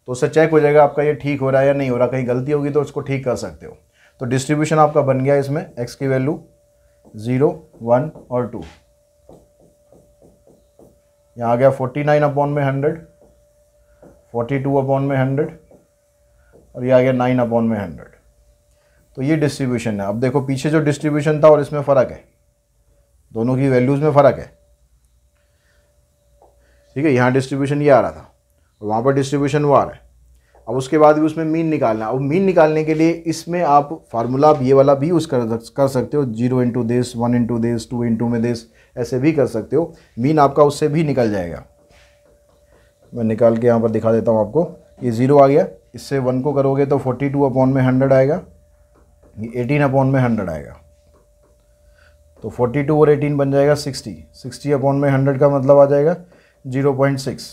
तो उससे चेक हो जाएगा आपका ये ठीक हो रहा है या नहीं हो रहा कहीं गलती होगी तो उसको ठीक कर सकते हो तो डिस्ट्रीब्यूशन आपका बन गया इसमें एक्स की वैल्यू ज़ीरो वन और टू यहाँ आ गया फोर्टी नाइन अपॉन में हंड्रेड फोर्टी टू अपॉन में हंड्रेड और ये आ गया नाइन अपॉन में हंड्रेड तो ये डिस्ट्रीब्यूशन है अब देखो पीछे जो डिस्ट्रीब्यूशन था और इसमें फ़र्क है दोनों की वैल्यूज़ में फ़र्क है ठीक है यहाँ डिस्ट्रीब्यूशन ये आ रहा था और वहाँ पर डिस्ट्रीब्यूशन वो आ रहा है अब उसके बाद भी उसमें मीन निकालना अब मीन निकालने के लिए इसमें आप फार्मूला ये वाला भी यूज़ कर कर सकते हो zero into this one into this two into में देस ऐसे भी कर सकते हो मीन आपका उससे भी निकल जाएगा मैं निकाल के यहाँ पर दिखा देता हूँ आपको ये ज़ीरो आ गया इससे वन को करोगे तो फोर्टी टू अपॉन में हंड्रेड आएगा ये एटीन अपॉन में हंड्रेड आएगा तो फोर्टी टू और एटीन बन जाएगा सिक्सटी सिक्सटी अपॉन में हंड्रेड का मतलब आ जाएगा जीरो पॉइंट सिक्स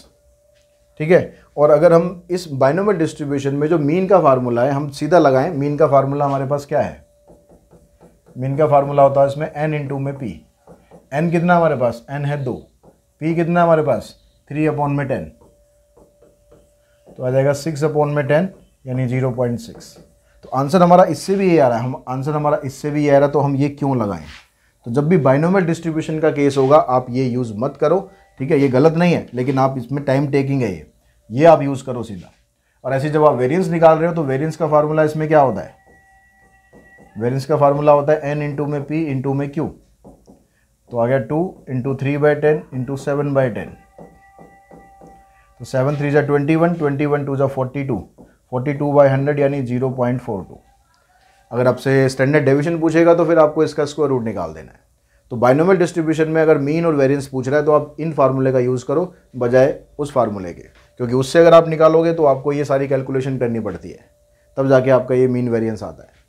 ठीक है और अगर हम इस बाइनोमल डिस्ट्रीब्यूशन में जो मीन का फार्मूला है हम सीधा लगाएं मीन का फार्मूला हमारे पास क्या है मीन का फार्मूला होता है इसमें एन इन में पी एन कितना हमारे पास एन है दो पी कितना हमारे पास थ्री अपॉन में टेन तो आ जाएगा सिक्स अपॉन में टेन यानी जीरो पॉइंट सिक्स तो आंसर हमारा इससे भी ये आ रहा है हम आंसर हमारा इससे भी ये आ रहा है तो हम ये क्यों लगाएं तो जब भी बाइनोमल डिस्ट्रीब्यूशन का केस होगा आप ये यूज़ मत करो ठीक है ये गलत नहीं है लेकिन आप इसमें टाइम टेकिंग है ये ये आप यूज़ करो सीधा और ऐसे जब आप वेरियंस निकाल रहे हो तो वेरियंस का फार्मूला इसमें क्या होता है वेरियंस का फार्मूला होता है एन इंटू में पी इंटू में क्यू तो आ गया two into three by ten into seven by ten तो सेवन थ्री जा twenty one twenty one two जा forty two forty two by hundred यानी जीरो पॉइंट फोर टू अगर आपसे स्टैंडर्ड डेविशन पूछेगा तो फिर आपको इसका स्क्वायर रूट निकाल देना है तो बाइनोमियल डिस्ट्रीब्यूशन में अगर मीन और वेरियंस पूछ रहा है तो आप इन फार्मूले का यूज़ करो बजाय उस फार्मूले के क्योंकि उससे अगर आप निकालोगे तो आपको ये सारी कैलकुलेशन करनी पड़ती है तब जाके आपका ये मीन वेरियंस आता है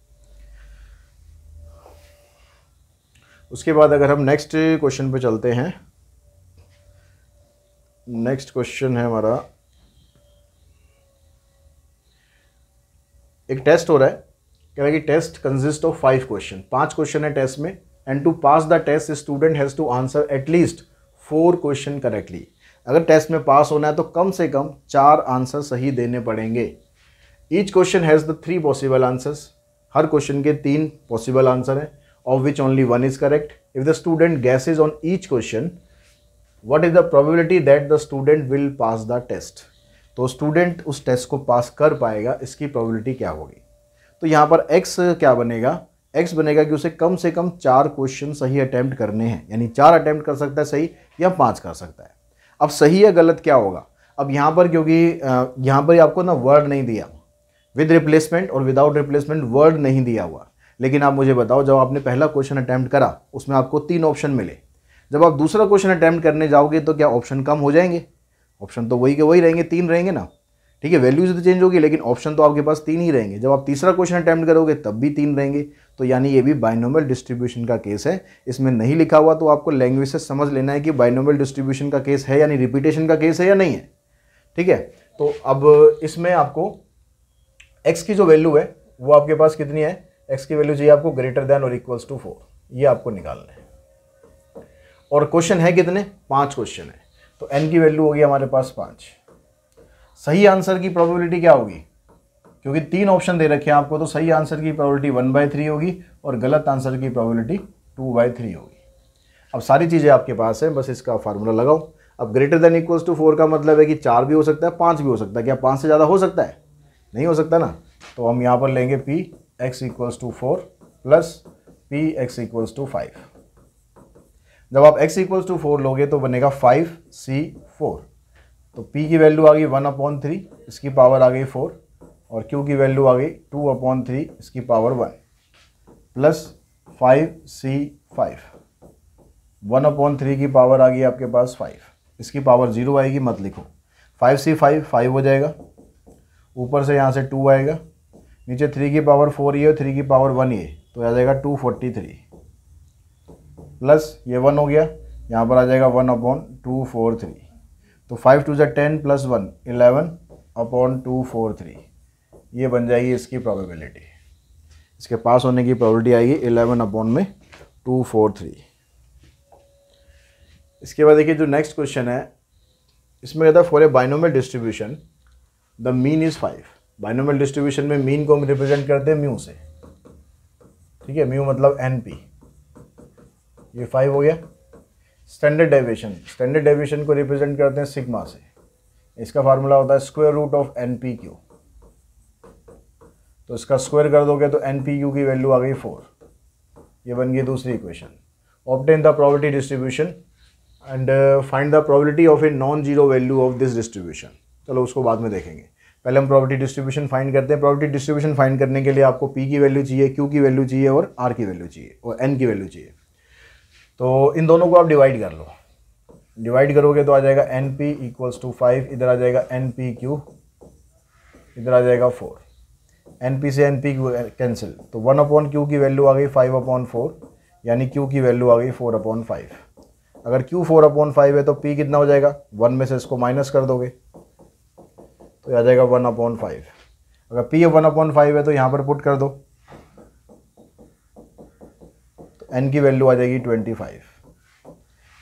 उसके बाद अगर हम नेक्स्ट क्वेश्चन पे चलते हैं नेक्स्ट क्वेश्चन है हमारा एक टेस्ट हो रहा है कह रहा है कि test consist of five question पांच क्वेश्चन है टेस्ट में and to pass the test student has to answer at least four question correctly अगर टेस्ट में पास होना है तो कम से कम चार आंसर सही देने पड़ेंगे each question has the three possible answers हर क्वेश्चन के तीन पॉसिबल आंसर हैं of which only one is correct if the student guesses on each question what is the probability that the student will pass the test तो student उस test को pass कर पाएगा इसकी प्रोबेबिलिटी क्या होगी तो यहाँ पर एक्स क्या बनेगा एक्स बनेगा कि उसे कम से कम चार क्वेश्चन सही अटैम्प्ट करने हैं यानी चार अटैम्प्ट कर सकता है सही या पाँच कर सकता है अब सही या गलत क्या होगा अब यहाँ पर क्योंकि यहाँ पर आपको ना वर्ड नहीं दिया विद रिप्लेसमेंट और विदाउट रिप्लेसमेंट वर्ड नहीं दिया हुआ लेकिन आप मुझे बताओ जब आपने पहला क्वेश्चन अटैम्प्ट करा उसमें आपको तीन ऑप्शन मिले जब आप दूसरा क्वेश्चन अटैम्प्ट करने जाओगे तो क्या ऑप्शन कम हो जाएंगे ऑप्शन तो वही के वही रहेंगे तीन रहेंगे ना ठीक है वैल्यूज तो चेंज होगी लेकिन ऑप्शन तो आपके पास तीन ही रहेंगे जब आप तीसरा क्वेश्चन अटैम्प्ट करोगे तब भी तीन रहेंगे तो यानी ये भी बाइनोमल डिस्ट्रीब्यूशन का केस है इसमें नहीं लिखा हुआ तो आपको लैंग्वेज से समझ लेना है कि बाइनोमल डिस्ट्रीब्यूशन का केस है यानी रिपीटेशन का केस है या नहीं है ठीक है तो अब इसमें आपको एक्स की जो वैल्यू है वो आपके पास कितनी है एक्स की वैल्यू चाहिए आपको ग्रेटर देन और इक्वल्स टू फोर ये आपको निकालना है और क्वेश्चन है कितने पांच क्वेश्चन है तो एन की वैल्यू होगी हमारे पास पाँच सही आंसर की प्रोबेबिलिटी क्या होगी क्योंकि तीन ऑप्शन दे रखे हैं आपको तो सही आंसर की प्रोबेबिलिटी वन बाय थ्री होगी और गलत आंसर की प्रोबेबिलिटी टू बाय थ्री होगी अब सारी चीज़ें आपके पास है बस इसका फार्मूला लगाओ अब greater than equals to four का मतलब है कि चार भी हो सकता है पाँच भी हो सकता है क्या पाँच से ज़्यादा हो सकता है नहीं हो सकता ना तो हम यहाँ पर लेंगे P x equals to four plus P x equals to five जब आप x इक्वल्स टू फोर लोगे तो बनेगा फाइव सी फोर तो p की वैल्यू आ गई वन अपॉन थ्री इसकी पावर आ गई फोर और q की वैल्यू आ गई टू अपॉन थ्री इसकी power one plus five C five one upon three की पावर आ गई आपके पास फाइव इसकी पावर जीरो आएगी मत लिखो फाइव सी फाइव फाइव हो जाएगा ऊपर से यहाँ से टू आएगा नीचे थ्री की पावर फोर ये और थ्री की पावर वन ये तो आ जाएगा टू फोर्टी थ्री प्लस ये वन हो गया यहाँ पर आ जाएगा one upon two four three तो फाइव टू जै ten plus one eleven upon two four three ये बन जाएगी इसकी प्रोबेबिलिटी इसके पास होने की प्रोबेबिलिटी आएगी इलेवन अपॉन में टू फोर थ्री इसके बाद देखिए जो नेक्स्ट क्वेश्चन है इसमें कहता है for a binomial distribution the mean is five binomial distribution में मीन को हम रिप्रेजेंट करते हैं म्यू से ठीक है म्यू मतलब एन पी ये फाइव हो गया स्टैंडर्ड डेविएशन स्टैंडर्ड डेविएशन को रिप्रेजेंट करते हैं सिग्मा से इसका फार्मूला होता है square root of N P Q तो इसका स्क्वायर कर दोगे तो एन पी क्यू की वैल्यू आ गई फोर ये बन गई दूसरी equation obtain the probability distribution and find the probability of a non zero value of this distribution चलो उसको बाद में देखेंगे पहले हम प्रॉपर्टी डिस्ट्रीब्यूशन फाइंड करते हैं प्रॉपर्टी डिस्ट्रीब्यूशन फाइंड करने के लिए आपको पी की वैल्यू चाहिए क्यू की वैल्यू चाहिए और आर की वैल्यू चाहिए और एन की वैल्यू चाहिए तो इन दोनों को आप डिवाइड कर लो डिवाइड करोगे तो आ जाएगा N P equals to five इधर आ जाएगा एन पी क्यू इधर आ जाएगा फोर एन पी से एन पी क्यू कैंसिल तो वन अपॉन क्यू की वैल्यू आ गई फाइव अपॉन फोर यानी क्यू की वैल्यू आ गई फोर अपॉन फाइव अगर क्यू फोर अपॉन फाइव है तो पी कितना हो जाएगा वन में से इसको माइनस कर दोगे तो आ जाएगा वन अपॉन फाइव अगर पी वन अपॉन फाइव है तो यहाँ पर पुट कर दो एन की वैल्यू आ जाएगी ट्वेंटी फाइव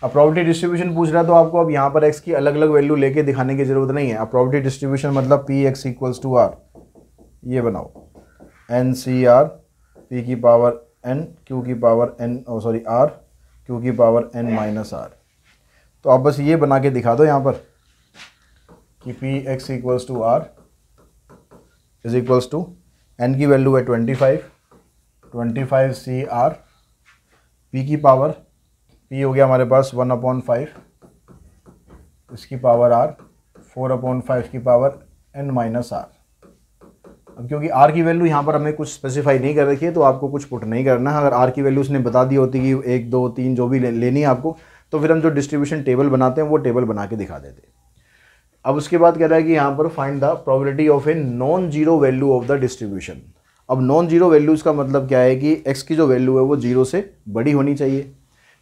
अब प्रॉपर्टी डिस्ट्रीब्यूशन पूछ रहा है तो आपको अब यहाँ पर एक्स की अलग अलग वैल्यू लेके दिखाने की जरूरत नहीं है अब प्रॉपर्टी डिस्ट्रीब्यूशन मतलब P x equals to R ये बनाओ एन सी आर पी की पावर एन क्यू की power N sorry R Q की पावर एन माइनस आर तो आप बस ये बना के दिखा दो यहाँ पर कि P x equals to R is equals to N की वैल्यू है twenty five twenty five C R p की पावर p हो गया हमारे पास वन अपॉन फाइव इसकी power r four upon five की पावर n माइनस आर अब क्योंकि r की वैल्यू यहाँ पर हमें कुछ स्पेसिफाई नहीं कर रखी है तो आपको कुछ पुट नहीं करना है अगर r की वैल्यू उसने बता दी होती कि एक दो तीन जो भी लेनी है आपको तो फिर हम जो डिस्ट्रीब्यूशन टेबल बनाते हैं वो टेबल बना के दिखा देते अब उसके बाद कह रहा है कि यहाँ पर find the probability of a non zero value of the distribution अब नॉन जीरो वैल्यूज़ का मतलब क्या है कि एक्स की जो वैल्यू है वो जीरो से बड़ी होनी चाहिए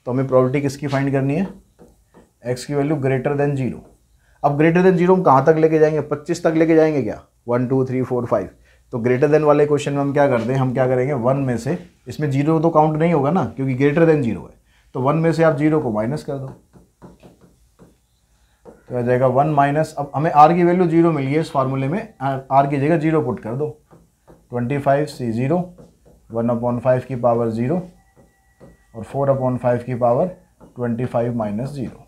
तो हमें प्रॉपर्टी किसकी फाइंड करनी है एक्स की वैल्यू ग्रेटर देन जीरो अब ग्रेटर देन जीरो हम कहाँ तक लेके जाएंगे पच्चीस तक लेके जाएंगे क्या one two three four five तो ग्रेटर देन वाले क्वेश्चन में हम क्या करते हैं हम क्या करेंगे वन में से इसमें जीरो तो काउंट नहीं होगा ना क्योंकि ग्रेटर देन जीरो है तो वन में से आप जीरो को माइनस कर दो तो आ जाएगा वन माइनस अब हमें आर की वैल्यू जीरो मिली है इस फार्मूले में आर की जगह जीरो पुट कर दो twenty five C zero one upon five की पावर ज़ीरो और फोर अपॉन फाइव की power twenty five minus zero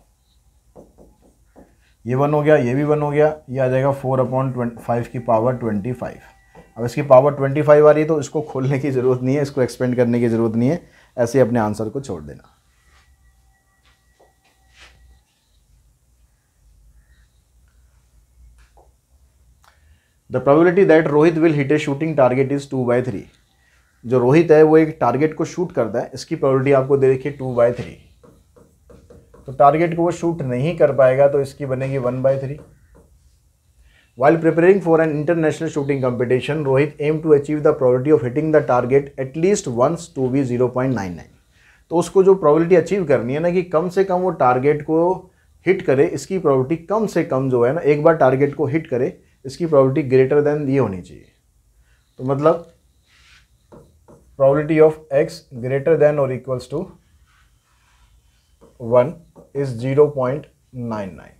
ये वन हो गया ये भी वन हो गया ये आ जाएगा फोर अपॉन ट्वेंटी फाइव की पावर ट्वेंटी फाइव अब इसकी पावर ट्वेंटी फाइव आ रही है तो इसको खोलने की ज़रूरत नहीं है इसको एक्सपेंड करने की ज़रूरत नहीं है ऐसे अपने आंसर को छोड़ देना the probability that Rohit will hit a shooting target is two by three जो रोहित है वो एक टारगेट को शूट करता है इसकी प्रोबेबिलिटी आपको दे रखी है टू बाई थ्री तो टारगेट को वो शूट नहीं कर पाएगा तो इसकी बनेगी one by three while preparing for an international shooting competition Rohit aim to achieve the achieve of hitting the target at least once to be zero point nine nine तो उसको जो probability अचीव करनी है ना कि कम से कम वो टारगेट को हिट करे इसकी probability कम से कम जो है ना एक बार टारगेट को हिट करे इसकी प्रॉबिलिटी ग्रेटर देन ये होनी चाहिए तो मतलब probability of X greater than और equals to one is zero point nine nine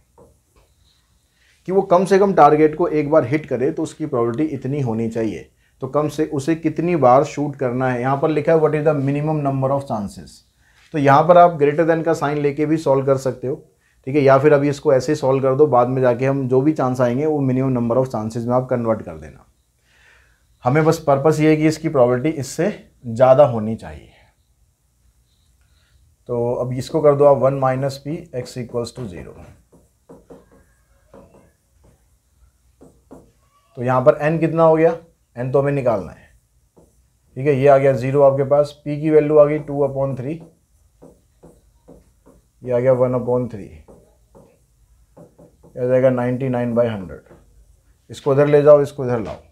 कि वो कम से कम टारगेट को एक बार हिट करे तो उसकी प्रॉबिलिटी इतनी होनी चाहिए तो कम से उसे कितनी बार शूट करना है यहाँ पर लिखा है what is the minimum number of chances तो यहाँ पर आप ग्रेटर देन का साइन लेके भी सॉल्व कर सकते हो ठीक है या फिर अभी इसको ऐसे सॉल्व कर दो बाद में जाके हम जो भी चांस आएंगे वो मिनिमम नंबर ऑफ चांसेस में आप कन्वर्ट कर देना हमें बस पर्पस ये है कि इसकी प्रॉबर्टी इससे ज़्यादा होनी चाहिए तो अब इसको कर दो आप one minus P x equals to zero तो यहाँ पर एन कितना हो गया एन तो हमें निकालना है ठीक है ये आ गया ज़ीरो आपके पास पी की वैल्यू आ गई टू अपॉन थ्री ये आ गया वन अपॉन थ्री या आ जाएगा नाइन्टी नाइन बाई हंड्रेड इसको उधर ले जाओ इसको इधर लाओ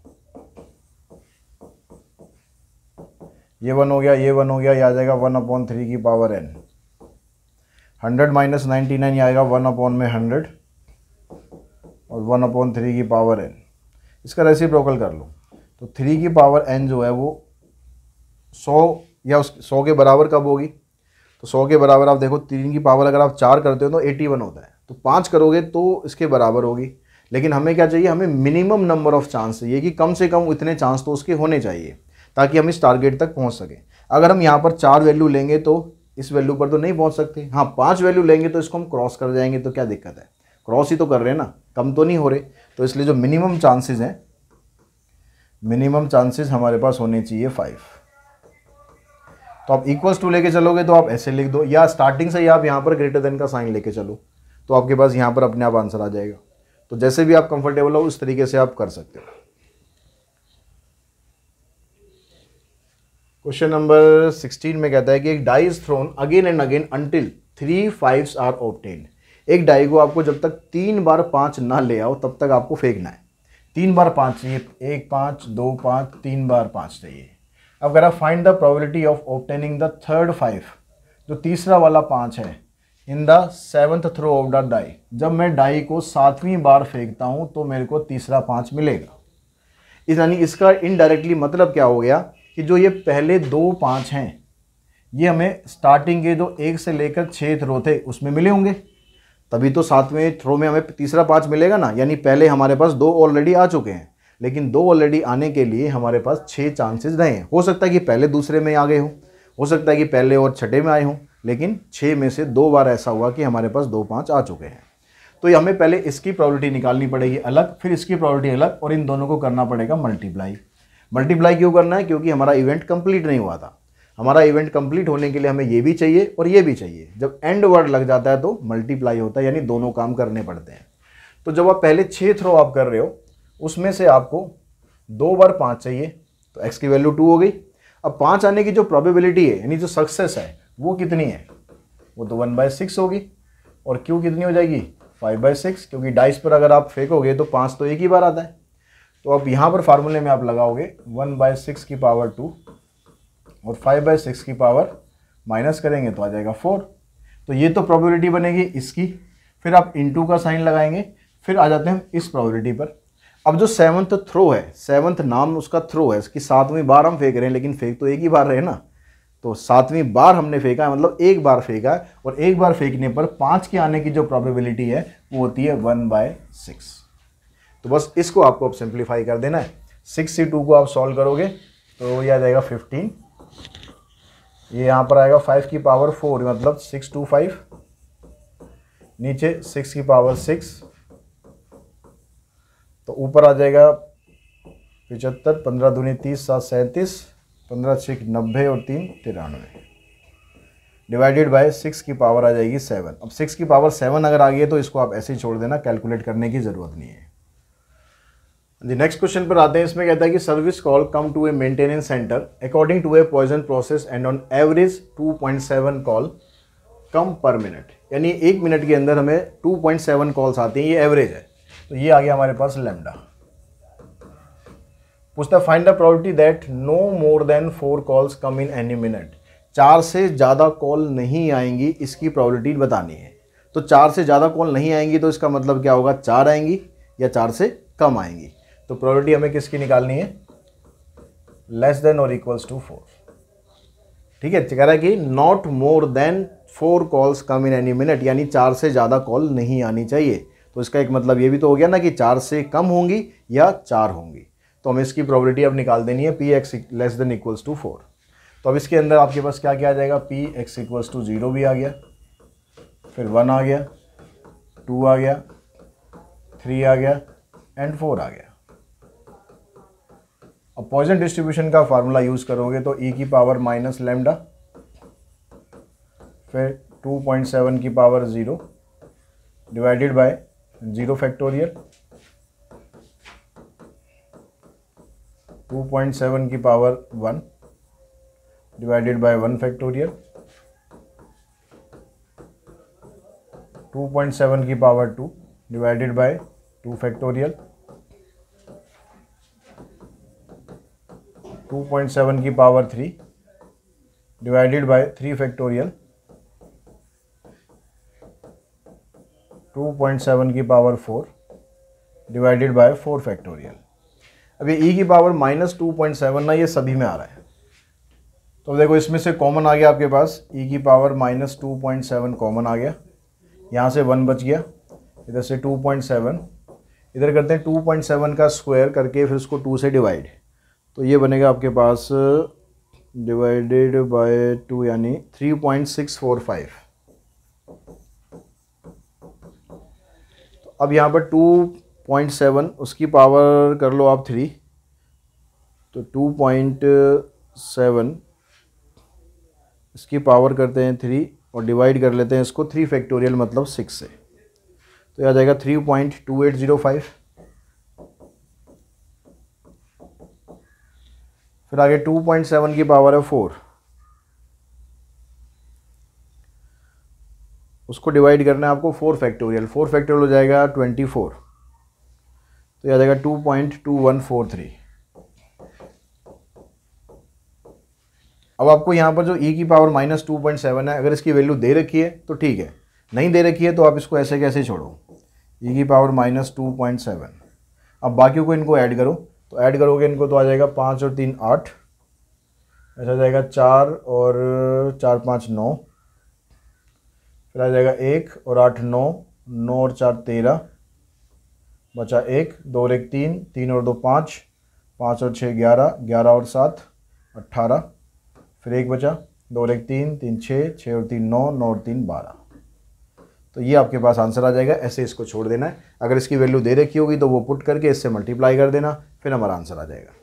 ये वन हो गया ये वन हो गया ये आ जाएगा वन अपॉन थ्री की power N hundred minus ninety nine आएगा वन अपॉन में हंड्रेड और वन अपॉन थ्री की पावर एन इसका रेसी प्रोकल कर लो तो थ्री की पावर एन जो है वो सौ या उस सौ के बराबर कब होगी तो सौ के बराबर आप देखो तीन की पावर अगर आप चार करते हो तो एटी वन होता है तो पाँच करोगे तो इसके बराबर होगी लेकिन हमें क्या चाहिए हमें मिनिमम नंबर ऑफ़ चांस चाहिए कि कम से कम इतने चांस तो उसके होने चाहिए ताकि हम इस टारगेट तक पहुंच सकें अगर हम यहाँ पर चार वैल्यू लेंगे तो इस वैल्यू पर तो नहीं पहुंच सकते हाँ पाँच वैल्यू लेंगे तो इसको हम क्रॉस कर जाएंगे तो क्या दिक्कत है क्रॉस ही तो कर रहे हैं ना कम तो नहीं हो रहे तो इसलिए जो मिनिमम चांसेस हैं मिनिमम चांसेस हमारे पास होने चाहिए फाइव तो आप इक्वल्स टू लेके चलोगे तो आप ऐसे लिख दो या स्टार्टिंग से ही आप यहाँ पर ग्रेटर देन का साइन लेके चलो तो आपके पास यहाँ पर अपने आप आंसर आ जाएगा तो जैसे भी आप कंफर्टेबल हो उस तरीके से आप कर सकते हो क्वेश्चन नंबर सिक्सटीन में कहता है कि एक die is thrown again and again until three fives are obtain एक डाई को आपको जब तक तीन बार पांच ना ले आओ तब तक आपको फेंकना है तीन बार पांच चाहिए एक पाँच दो पांच तीन बार पांच चाहिए अब अगर आप find the probability of obtaining the third five जो तीसरा वाला पांच है in the seventh throw of the die जब मैं डाई को सातवीं बार फेंकता हूँ तो मेरे को तीसरा पाँच मिलेगा इस यानी इसका इनडायरेक्टली मतलब क्या हो गया कि जो ये पहले दो पाँच हैं ये हमें स्टार्टिंग के जो एक से लेकर छः थ्रो थे उसमें मिले होंगे तभी तो सातवें थ्रो में हमें तीसरा पाँच मिलेगा ना यानी पहले हमारे पास दो ऑलरेडी आ चुके हैं लेकिन दो ऑलरेडी आने के लिए हमारे पास छः चांसेस रहे हैं हो सकता है कि पहले दूसरे में आ गए हों हो सकता है कि पहले और छठे में आए हों लेकिन छः में से दो बार ऐसा हुआ कि हमारे पास दो पाँच आ चुके हैं तो ये हमें पहले इसकी प्रॉबिलिटी निकालनी पड़ेगी अलग फिर इसकी प्रॉबिलिटी अलग और इन दोनों को करना पड़ेगा मल्टीप्लाई मल्टीप्लाई क्यों करना है क्योंकि हमारा इवेंट कंप्लीट नहीं हुआ था हमारा इवेंट कंप्लीट होने के लिए हमें ये भी चाहिए और ये भी चाहिए जब एंड वर्ड लग जाता है तो मल्टीप्लाई होता है यानी दोनों काम करने पड़ते हैं तो जब आप पहले छः थ्रो आप कर रहे हो उसमें से आपको दो बार पाँच चाहिए तो एक्स की वैल्यू टू हो गई अब पाँच आने की जो प्रॉबिबिलिटी है यानी जो सक्सेस है वो कितनी है वो तो वन बाय सिक्स होगी और क्यू कितनी हो जाएगी फाइव बाय सिक्स क्योंकि डाइस पर अगर आप फेंकोगे तो पाँच तो एक ही बार आता है तो अब यहाँ पर फार्मूले में आप लगाओगे वन बाय सिक्स की पावर टू और फाइव बाय सिक्स की पावर माइनस करेंगे तो आ जाएगा फोर तो ये तो प्रोबेबिलिटी बनेगी इसकी फिर आप इनटू का साइन लगाएंगे फिर आ जाते हैं इस प्रोबेबिलिटी पर अब जो सेवन्थ थ्रो है सेवन्थ नाम उसका थ्रो है इसकी सातवीं बार हम फेंक रहे हैं लेकिन फेंक तो एक ही बार रहे ना तो सातवीं बार हमने फेंका है मतलब एक बार फेंका है और एक बार फेंकने पर पाँच के आने की जो प्रॉबिलिटी है वो होती है वन बाय सिक्स तो बस इसको आपको अब सिंप्लीफाई कर देना है सिक्स सी टू को आप सॉल्व करोगे तो ये आ जाएगा फिफ्टीन ये यहाँ पर आएगा फाइव की पावर फोर मतलब सिक्स टू फाइव नीचे सिक्स की पावर सिक्स तो ऊपर आ जाएगा पिचहत्तर पंद्रह दूनी तीस सात सैंतीस पंद्रह छः नब्बे और तीन तिरानवे डिवाइडेड बाय सिक्स की पावर आ जाएगी सेवन अब सिक्स की पावर सेवन अगर आ गई है तो इसको आप ऐसे ही छोड़ देना कैलकुलेट करने की ज़रूरत नहीं है जी नेक्स्ट क्वेश्चन पर आते हैं इसमें कहता है कि service call come to a maintenance centre according to a Poisson process and on average 2.7 call come per minute यानी एक मिनट के अंदर हमें 2.7 कॉल्स आते हैं ये एवरेज है तो ये आ गया हमारे पास लेमडा पूछता है find the probability that no more than four calls come in any minute चार से ज़्यादा कॉल नहीं आएंगी इसकी प्रॉबर्टी बतानी है तो चार से ज़्यादा कॉल नहीं आएंगी तो इसका मतलब क्या होगा चार आएंगी या चार से कम आएंगी तो प्रॉबर्टी हमें किसकी निकालनी है लेस देन और इक्वल्स टू फोर ठीक है कह रहा है कि not more than four calls come in any minute यानी चार से ज़्यादा कॉल नहीं आनी चाहिए तो इसका एक मतलब ये भी तो हो गया ना कि चार से कम होंगी या चार होंगी तो हमें इसकी प्रॉबिलिटी अब निकाल देनी है P X less than equals to four तो अब इसके अंदर आपके पास क्या क्या आ जाएगा P x equals to zero भी आ गया फिर वन आ गया टू आ गया थ्री आ गया एंड फोर आ गया अब पॉइजन डिस्ट्रीब्यूशन का फार्मूला यूज़ करोगे तो ई e की पावर माइनस लेमडा फिर टू पॉइंट सेवन की power zero divided by zero factorial two point seven की power one divided by one factorial two point seven की power two divided by two factorial two point seven की power three divided by three factorial two point seven की power four divided by four factorial अब ये ई की power minus two point seven ना ये सभी में आ रहा है तो देखो इसमें से कॉमन आ गया आपके पास ई e की power minus two point seven common आ गया यहाँ से वन बच गया इधर से टू पॉइंट सेवन इधर करते हैं टू पॉइंट सेवन का स्क्वायर करके फिर उसको टू से डिवाइड तो ये बनेगा आपके पास डिवाइडेड बाय टू यानी three point six four five अब यहाँ पर टू पॉइंट सेवन उसकी पावर कर लो आप थ्री तो टू पॉइंट सेवन इसकी पावर करते हैं थ्री और डिवाइड कर लेते हैं इसको थ्री फैक्टोरियल मतलब सिक्स से तो आ जाएगा three point two eight zero five फिर आगे टू पॉइंट सेवन की पावर है फोर उसको डिवाइड करना है आपको फोर फैक्टोरियल फोर फैक्टोरियल हो जाएगा ट्वेंटी फोर तो यह आ जाएगा two point two one four three अब आपको यहाँ पर जो e की power minus two point seven है अगर इसकी वैल्यू दे रखी है तो ठीक है नहीं दे रखी है तो आप इसको ऐसे कैसे छोड़ो e की power minus two point seven अब बाकी को इनको ऐड करो तो ऐड करोगे इनको तो आ जाएगा पाँच और तीन आठ ऐसा जाएगा चार और चार पाँच नौ फिर आ जाएगा एक और आठ नौ नौ और चार तेरह बचा एक दो और एक तीन तीन और दो पाँच पाँच और छः ग्यारह ग्यारह और सात अट्ठारह फिर एक बचा दो और एक तीन तीन छः छः और तीन नौ नौ और तीन बारह तो ये आपके पास आंसर आ जाएगा ऐसे इसको छोड़ देना है अगर इसकी वैल्यू दे रखी होगी तो वो पुट करके इससे मल्टीप्लाई कर देना फिर हमारा आंसर आ जाएगा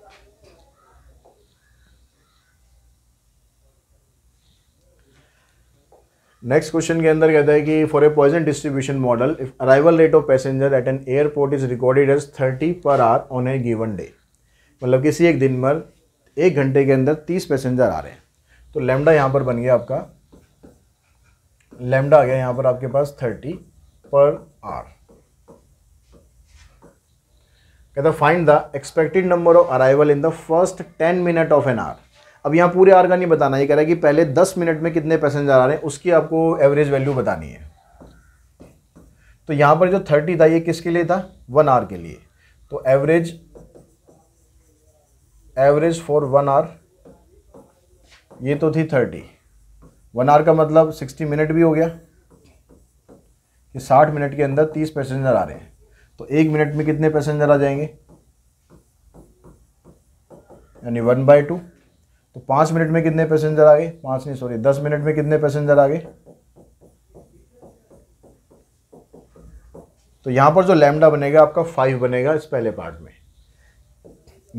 नेक्स्ट क्वेश्चन के अंदर कहता है कि for a Poisson distribution model if arrival rate of passenger at an airport is recorded as thirty per hour on a given day मतलब किसी एक दिन पर एक घंटे के अंदर तीस पैसेंजर आ रहे हैं तो लेमडा यहाँ पर बन गया आपका लेमडा आ गया यहाँ पर आपके पास थर्टी पर आर कहता find the expected number of arrival in the first ten minute of an hour अब यहाँ पूरे आर का नहीं बताना ये कह रहा है कि पहले दस मिनट में कितने पैसेंजर आ रहे हैं उसकी आपको एवरेज वैल्यू बतानी है तो यहाँ पर जो थर्टी था ये किसके लिए था वन आर के लिए तो average average for one hour ये तो थी थर्टी वन आर का मतलब सिक्सटी मिनट भी हो गया कि साठ मिनट के अंदर तीस पैसेंजर आ रहे हैं तो एक मिनट में कितने पैसेंजर आ जाएंगे यानी वन बाय टू तो पाँच मिनट में कितने पैसेंजर आ गए पाँच नहीं सॉरी दस मिनट में कितने पैसेंजर आ गए तो यहाँ पर जो लैमडा बनेगा आपका फाइव बनेगा इस पहले पार्ट में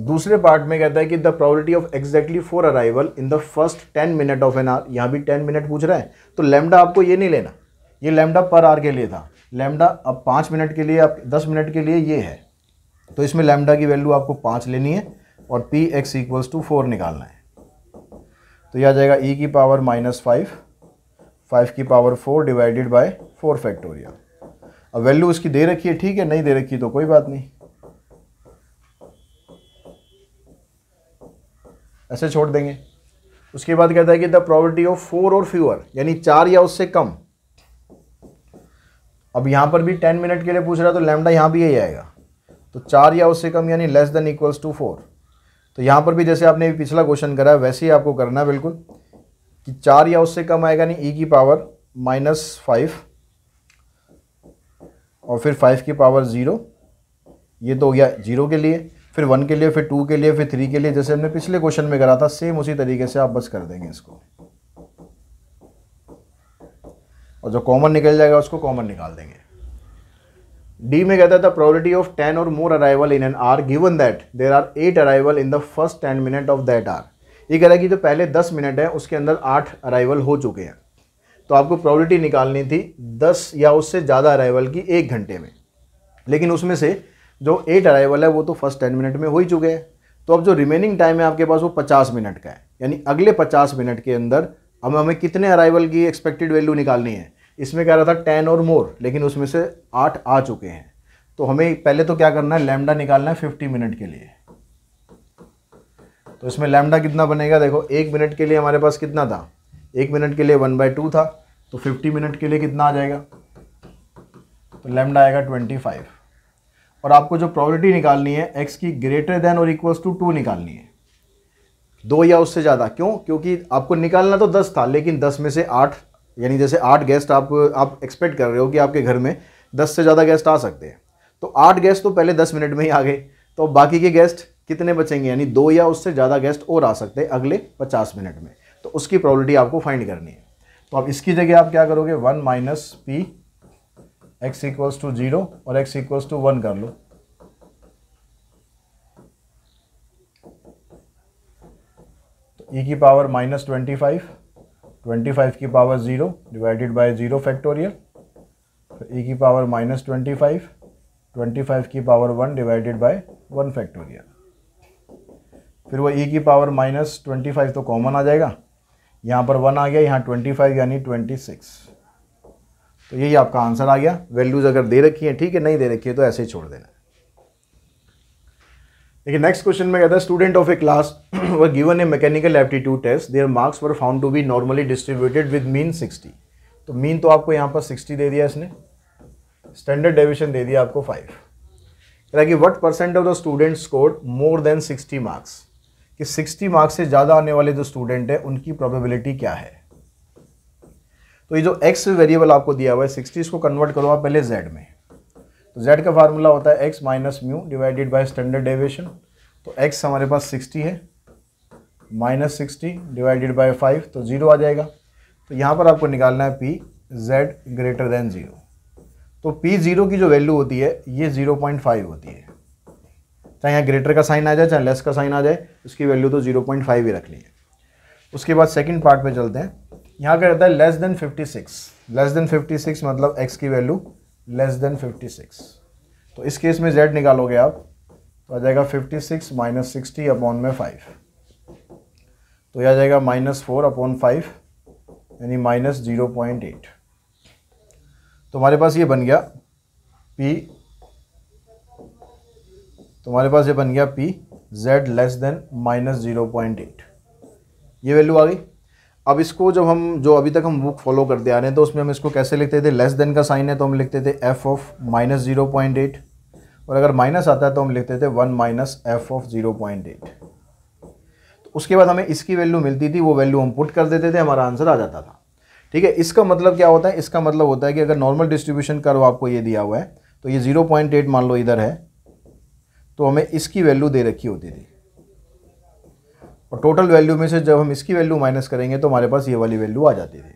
दूसरे पार्ट में कहता है कि the probability of exactly four arrival in the first ten minute of an hour यहाँ भी टेन मिनट पूछ रहा है तो लैमडा आपको ये नहीं लेना ये लेमडा पर आर के लिए था लेमडा अब पाँच मिनट के लिए आप दस मिनट के लिए ये है तो इसमें लैमडा की वैल्यू आपको पाँच लेनी है और P x equals to four निकालना है तो यह आ जाएगा ई e की पावर माइनस फाइव फाइव की power four divided by four factorial अब वैल्यू उसकी दे रखी है ठीक है नहीं दे रखी तो कोई बात नहीं ऐसे छोड़ देंगे उसके बाद कहता है कि the probability of four or fewer यानी चार या उससे कम अब यहां पर भी टेन मिनट के लिए पूछ रहा है तो लैमडा यहां भी यही आएगा तो चार या उससे कम यानी less than equals to four तो यहाँ पर भी जैसे आपने पिछला क्वेश्चन करा वैसे ही आपको करना है बिल्कुल कि चार या उससे कम आएगा नहीं ई e की पावर माइनस फाइव और फिर फाइव की पावर ज़ीरो ये तो हो गया जीरो के लिए फिर वन के लिए फिर टू के लिए फिर थ्री के लिए जैसे हमने पिछले क्वेश्चन में करा था सेम उसी तरीके से आप बस कर देंगे इसको और जो कॉमन निकल जाएगा उसको कॉमन निकाल देंगे डी में कहता था probability of ten or more arrival in an hour given that there are eight arrival in the first ten minute of that hour ये कह रहा है कि जो तो पहले दस मिनट है उसके अंदर आठ अराइवल हो चुके हैं तो आपको प्रॉबिलिटी निकालनी थी दस या उससे ज़्यादा अराइवल की एक घंटे में लेकिन उसमें से जो एट अराइवल है वो तो फर्स्ट टेन मिनट में हो ही चुके हैं तो अब जो रिमेनिंग टाइम है आपके पास वो पचास मिनट का है यानी अगले पचास मिनट के अंदर अब हमें कितने अराइवल की एक्सपेक्टेड वैल्यू निकालनी है इसमें कह रहा था टेन और मोर लेकिन उसमें से आठ आ चुके हैं तो हमें पहले तो क्या करना है लैमडा निकालना है फिफ्टी मिनट के लिए तो इसमें लैमडा कितना बनेगा देखो एक मिनट के लिए हमारे पास कितना था एक मिनट के लिए वन बाई टू था तो फिफ्टी मिनट के लिए कितना आ जाएगा तो लैमडा आएगा ट्वेंटी फाइव और आपको जो प्रॉबिलिटी निकालनी है एक्स की ग्रेटर देन और इक्वल्स टू टू निकालनी है दो या उससे ज़्यादा क्यों क्योंकि आपको निकालना तो दस था लेकिन दस में से आठ यानी जैसे आठ गेस्ट आप आप एक्सपेक्ट कर रहे हो कि आपके घर में दस से ज़्यादा गेस्ट आ सकते हैं तो आठ गेस्ट तो पहले दस मिनट में ही आ गए तो बाकी के गेस्ट कितने बचेंगे यानी दो या उससे ज़्यादा गेस्ट और आ सकते हैं अगले पचास मिनट में तो उसकी प्रॉबलिटी आपको फाइंड करनी है तो अब इसकी जगह आप क्या करोगे one minus P x equals to zero और एक्स इक्वल्स टू वन कर लो ई तो e की power minus twenty five twenty five की power zero divided by zero factorial तो ए की power minus twenty five twenty five की power one divided by one factorial फिर वो ए की पावर माइनस ट्वेंटी फाइव तो common आ जाएगा यहाँ पर वन आ गया यहाँ ट्वेंटी फाइव यानी ट्वेंटी सिक्स तो यही आपका आंसर आ गया वैल्यूज़ अगर दे रखी है ठीक है नहीं दे रखी है तो ऐसे ही छोड़ देना देखिए नेक्स्ट क्वेश्चन में कहता है student of a class were given a mechanical aptitude test their marks were found to be normally distributed with mean 60 तो मीन तो आपको यहाँ पर 60 दे दिया इसने स्टैंडर्ड डेविशन दे दिया आपको फाइव कहता कि what percent of the student score more than 60 marks कि 60 मार्क्स से ज़्यादा आने वाले जो स्टूडेंट हैं उनकी प्रॉबेबिलिटी क्या है तो ये जो एक्स वेरिएबल आपको दिया हुआ है सिक्सटी इसको कन्वर्ट करो आप पहले जेड में जेड का फार्मूला होता है X minus mu divided by standard deviation तो एक्स हमारे पास सिक्सटी है minus sixty divided by five तो ज़ीरो आ जाएगा तो यहाँ पर आपको निकालना है P Z greater than zero तो पी ज़ीरो की जो वैल्यू होती है ये ज़ीरो पॉइंट फाइव होती है चाहे यहाँ ग्रेटर का साइन आ जाए चाहे लेस का साइन आ जाए उसकी वैल्यू तो ज़ीरो पॉइंट फाइव ही रख लीजिए उसके बाद सेकेंड पार्ट पर चलते हैं यहाँ क्या रहता है less than fifty six less than fifty six मतलब एक्स की वैल्यू लेस देन 56 तो इस केस में जेड निकालोगे आप तो आ जाएगा 56 सिक्स माइनस सिक्सटी अपॉन में फाइव तो यह आ जाएगा माइनस फोर अपॉन फाइव यानी माइनस ज़ीरो पॉइंट एट तो हमारे पास ये बन गया p तो हमारे पास ये बन गया p z less than minus zero point eight ये वैल्यू आ गई अब इसको जब हम जो अभी तक हम बुक फॉलो करते आ रहे हैं तो उसमें हम इसको कैसे लिखते थे लेस देन का साइन है तो हम लिखते थे F of minus zero point eight और अगर माइनस आता है तो हम लिखते थे one minus F of zero point eight तो उसके बाद हमें इसकी वैल्यू मिलती थी वो वैल्यू हम पुट कर देते थे हमारा आंसर आ जाता था ठीक है इसका मतलब क्या होता है इसका मतलब होता है कि अगर नॉर्मल डिस्ट्रीब्यूशन कर्व आपको ये दिया हुआ है तो ये ज़ीरो पॉइंट एट मान लो इधर है तो हमें इसकी वैल्यू दे रखी होती थी और टोटल वैल्यू में से जब हम इसकी वैल्यू माइनस करेंगे तो हमारे पास ये वाली वैल्यू आ जाती थी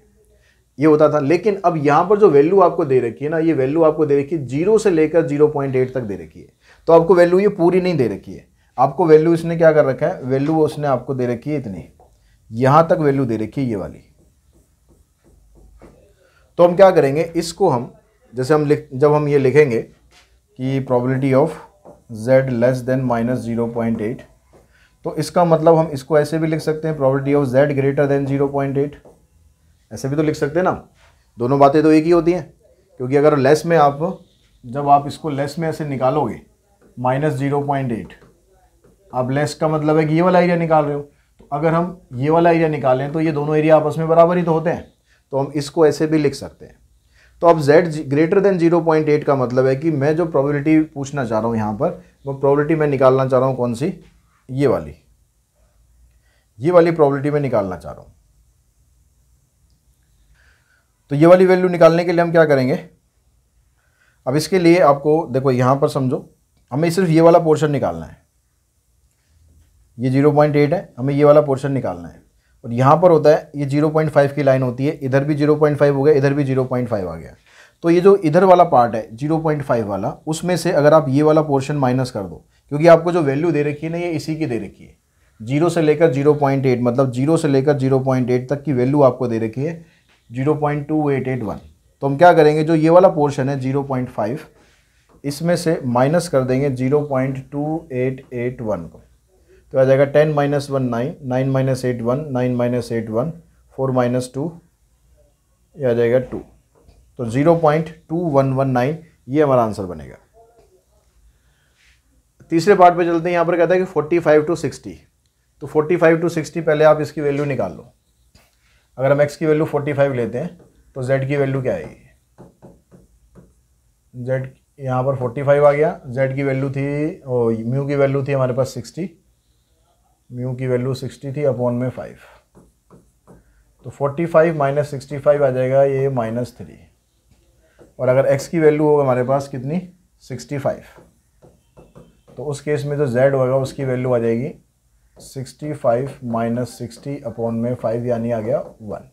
ये होता था लेकिन अब यहाँ पर जो वैल्यू आपको दे रखी है ना ये वैल्यू आपको दे रखी है जीरो से लेकर जीरो पॉइंट एट तक दे रखी है तो आपको वैल्यू ये पूरी नहीं दे रखी है आपको वैल्यू इसने क्या कर रखा है वैल्यू उसने आपको दे रखी है इतनी यहाँ तक वैल्यू दे रखी है ये वाली तो हम क्या करेंगे इसको हम जैसे हम लिख जब हम ये लिखेंगे कि probability of Z less than minus zero point eight तो इसका मतलब हम इसको ऐसे भी लिख सकते हैं probability of z greater than eight ऐसे भी तो लिख सकते हैं ना दोनों बातें तो एक ही होती हैं क्योंकि अगर लेस में आप जब आप इसको लेस में ऐसे निकालोगे माइनस जीरो पॉइंट एट आप लेस का मतलब है कि ये वाला एरिया निकाल रहे हो तो अगर हम ये वाला एरिया निकालें तो ये दोनों एरिया आपस में बराबर ही तो होते हैं तो हम इसको ऐसे भी लिख सकते हैं तो अब z ग्रेटर देन एट का मतलब है कि मैं जो प्रोबेबिलिटी पूछना चाह रहा हूँ यहाँ पर वो प्रोबेबिलिटी मैं निकालना चाह रहा हूँ कौन सी ये वाली ये वाली प्रॉब्लिटी में निकालना चाह रहा हूं तो ये वाली वैल्यू निकालने के लिए हम क्या करेंगे अब इसके लिए आपको देखो यहां पर समझो हमें सिर्फ ये वाला पोर्शन निकालना है ये जीरो पॉइंट एट है हमें ये वाला पोर्शन निकालना है और यहां पर होता है ये जीरो पॉइंट फाइव की लाइन होती है इधर भी जीरो पॉइंट फाइव हो गया इधर भी जीरो पॉइंट फाइव आ गया तो ये जो इधर वाला पार्ट है जीरो पॉइंट फाइव वाला उसमें से अगर आप ये वाला पोर्शन माइनस कर दो क्योंकि आपको जो वैल्यू दे रखी है ना ये इसी की दे रखी है जीरो से लेकर जीरो पॉइंट एट मतलब जीरो से लेकर जीरो पॉइंट एट तक की वैल्यू आपको दे रखी है zero point two eight eight one तो हम क्या करेंगे जो ये वाला पोर्शन है जीरो पॉइंट फाइव इसमें से माइनस कर देंगे zero point two eight eight one को तो आ जाएगा ten minus one nine nine minus eight one nine minus eight one four minus two ये आ जाएगा टू तो zero point two one one nine ये हमारा आंसर बनेगा तीसरे पार्ट पे चलते हैं यहाँ पर कहता है कि फोर्टी फाइव टू सिक्सटी तो फोर्टी फाइव टू सिक्सटी पहले आप इसकी वैल्यू निकाल लो अगर हम एक्स की वैल्यू फोर्टी फाइव लेते हैं तो जेड की वैल्यू क्या आएगी जेड यहाँ पर फोर्टी फाइव आ गया जेड की वैल्यू थी ओ म्यू की वैल्यू थी हमारे पास सिक्सटी म्यू की वैल्यू सिक्सटी थी अपॉन में फाइव तो forty five minus sixty five आ जाएगा ये माइनस थ्री और अगर एक्स की वैल्यू होगा हमारे पास कितनी सिक्सटी फाइव तो उस केस में जो जेड होगा उसकी वैल्यू आ जाएगी sixty five minus sixty upon में फाइव यानी आ गया वन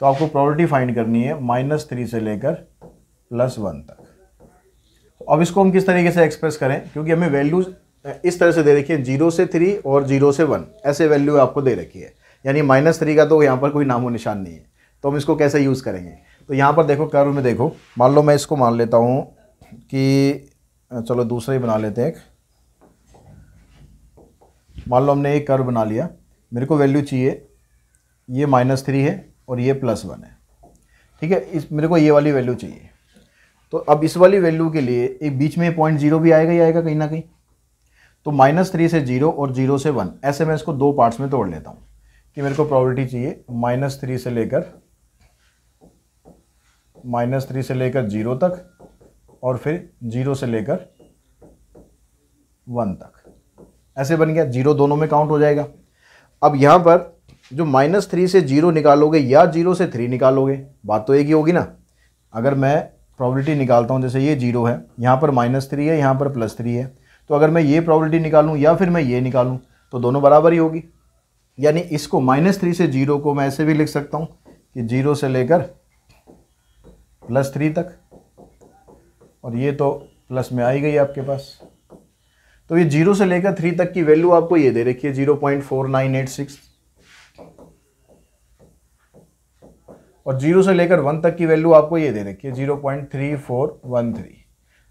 तो आपको प्रॉपर्टी फाइंड करनी है माइनस थ्री से लेकर प्लस वन तक तो अब इसको हम किस तरीके से एक्सप्रेस करें क्योंकि हमें वैल्यूज इस तरह से दे रखी है जीरो से थ्री और जीरो से वन ऐसे वैल्यू आपको दे रखी है यानी माइनस थ्री का तो यहाँ पर कोई नामो निशान नहीं है तो हम इसको कैसे यूज़ करेंगे तो यहाँ पर देखो कर्व में देखो मान लो मैं इसको मान लेता हूँ कि चलो दूसरा ही बना लेते हैं एक मान लो हमने एक कर्व बना लिया मेरे को वैल्यू चाहिए ये माइनस थ्री है और ये प्लस वन है ठीक है इस मेरे को ये वाली वैल्यू चाहिए तो अब इस वाली वैल्यू के लिए एक बीच में पॉइंट जीरो भी आएगा ही आएगा कहीं ना कहीं तो माइनस थ्री से जीरो और जीरो से वन ऐसे मैं इसको दो पार्ट्स में तोड़ लेता हूँ कि मेरे को प्रॉबर्टी चाहिए माइनस थ्री से लेकर माइनस थ्री से लेकर जीरो तक और फिर जीरो से लेकर वन तक ऐसे बन गया जीरो दोनों में काउंट हो जाएगा अब यहाँ पर जो माइनस थ्री से जीरो निकालोगे या जीरो से थ्री निकालोगे बात तो एक ही होगी ना अगर मैं प्रॉबलिटी निकालता हूँ जैसे ये जीरो है यहाँ पर माइनस थ्री है यहाँ पर प्लस थ्री है तो अगर मैं ये प्रॉबलिटी निकालूँ या फिर मैं ये निकालूँ तो दोनों बराबर ही होगी यानी इसको माइनस थ्री से जीरो को मैं ऐसे भी लिख सकता हूँ कि जीरो से लेकर प्लस थ्री तक और ये तो प्लस में आ ही गई आपके पास तो ये जीरो से लेकर थ्री तक की वैल्यू आपको ये दे रखी है zero point four nine eight six और जीरो से लेकर वन तक की वैल्यू आपको ये दे रखी है zero point three four one three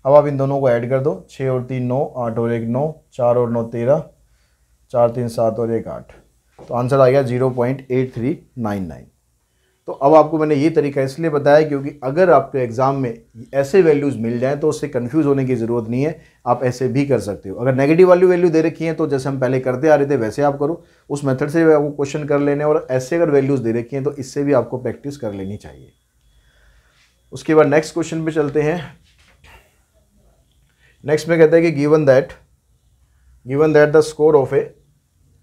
अब आप इन दोनों को ऐड कर दो छः और तीन नौ आठ और एक नौ चार और नौ तेरह चार तीन सात और एक आठ तो आंसर आ गया zero point eight three nine nine तो अब आपको मैंने ये तरीका इसलिए बताया क्योंकि अगर आपके एग्ज़ाम में ऐसे वैल्यूज़ मिल जाएँ तो उससे कन्फ्यूज़ होने की ज़रूरत नहीं है आप ऐसे भी कर सकते हो अगर नेगेटिव वाली वैल्यू दे रखी है तो जैसे हम पहले करते आ रहे थे वैसे आप करो उस मेथड से आपको क्वेश्चन कर लेने और ऐसे अगर वैल्यूज़ दे रखी हैं तो इससे भी आपको प्रैक्टिस कर लेनी चाहिए उसके बाद नेक्स्ट क्वेश्चन पे चलते हैं नेक्स्ट में कहते हैं कि given that given that the score of a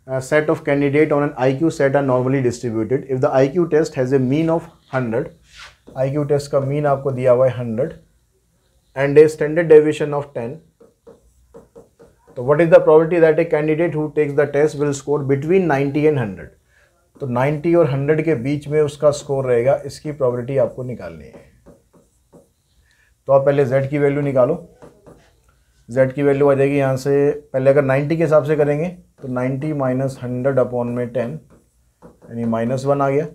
uh, set of candidate on an IQ set are normally distributed if the IQ test has a mean of 100 IQ test का mean आपको दिया हुआ है 100 and a standard deviation of 10 तो what is the probability that a candidate who takes the test will score between 90 and 100 तो 90 और 100 के बीच में उसका स्कोर रहेगा इसकी प्रॉबिलिटी आपको निकालनी है तो आप पहले z की वैल्यू निकालो z की वैल्यू आ जाएगी यहाँ से पहले अगर 90 के हिसाब से करेंगे तो 90 माइनस हंड्रेड अपॉन में टेन यानी माइनस वन आ गया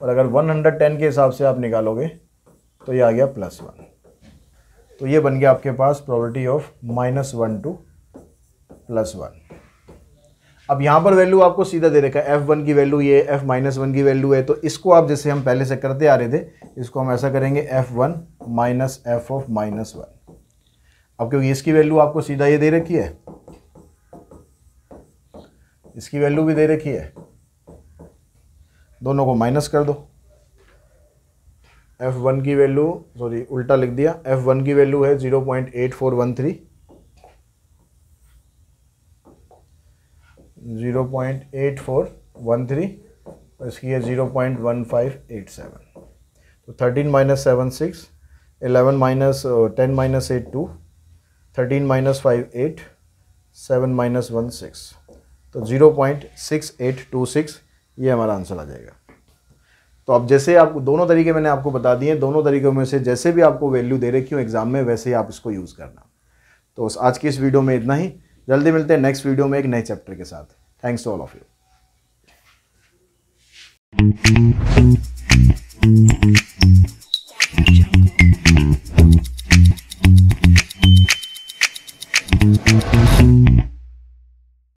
और अगर 110 के हिसाब से आप निकालोगे तो ये आ गया प्लस वन तो ये बन गया आपके पास probability of minus one to plus one अब यहाँ पर वैल्यू आपको सीधा दे रखा है एफ वन की वैल्यू ये एफ माइनस वन की वैल्यू है तो इसको आप जैसे हम पहले से करते आ रहे थे इसको हम ऐसा करेंगे F one minus F of minus one अब क्योंकि इसकी वैल्यू आपको सीधा ये दे रखी है इसकी वैल्यू भी दे रखी है दोनों को माइनस कर दो एफ वन की वैल्यू सॉरी उल्टा लिख दिया एफ वन की वैल्यू है zero point eight four one three zero point eight four one three और इसकी है zero point one five eight seven तो thirteen minus seven six eleven minus ten minus eight two thirteen minus five eight seven minus one six तो zero point six eight two six ये हमारा answer आ जाएगा तो अब जैसे आप दोनों तरीके मैंने आपको बता दिए दोनों तरीकों में से जैसे भी आपको वैल्यू दे रखी हूँ एग्ज़ाम में वैसे ही आप इसको यूज़ करना तो आज की इस वीडियो में इतना ही जल्दी मिलते हैं नेक्स्ट वीडियो में एक नए चैप्टर के साथ thanks to all of you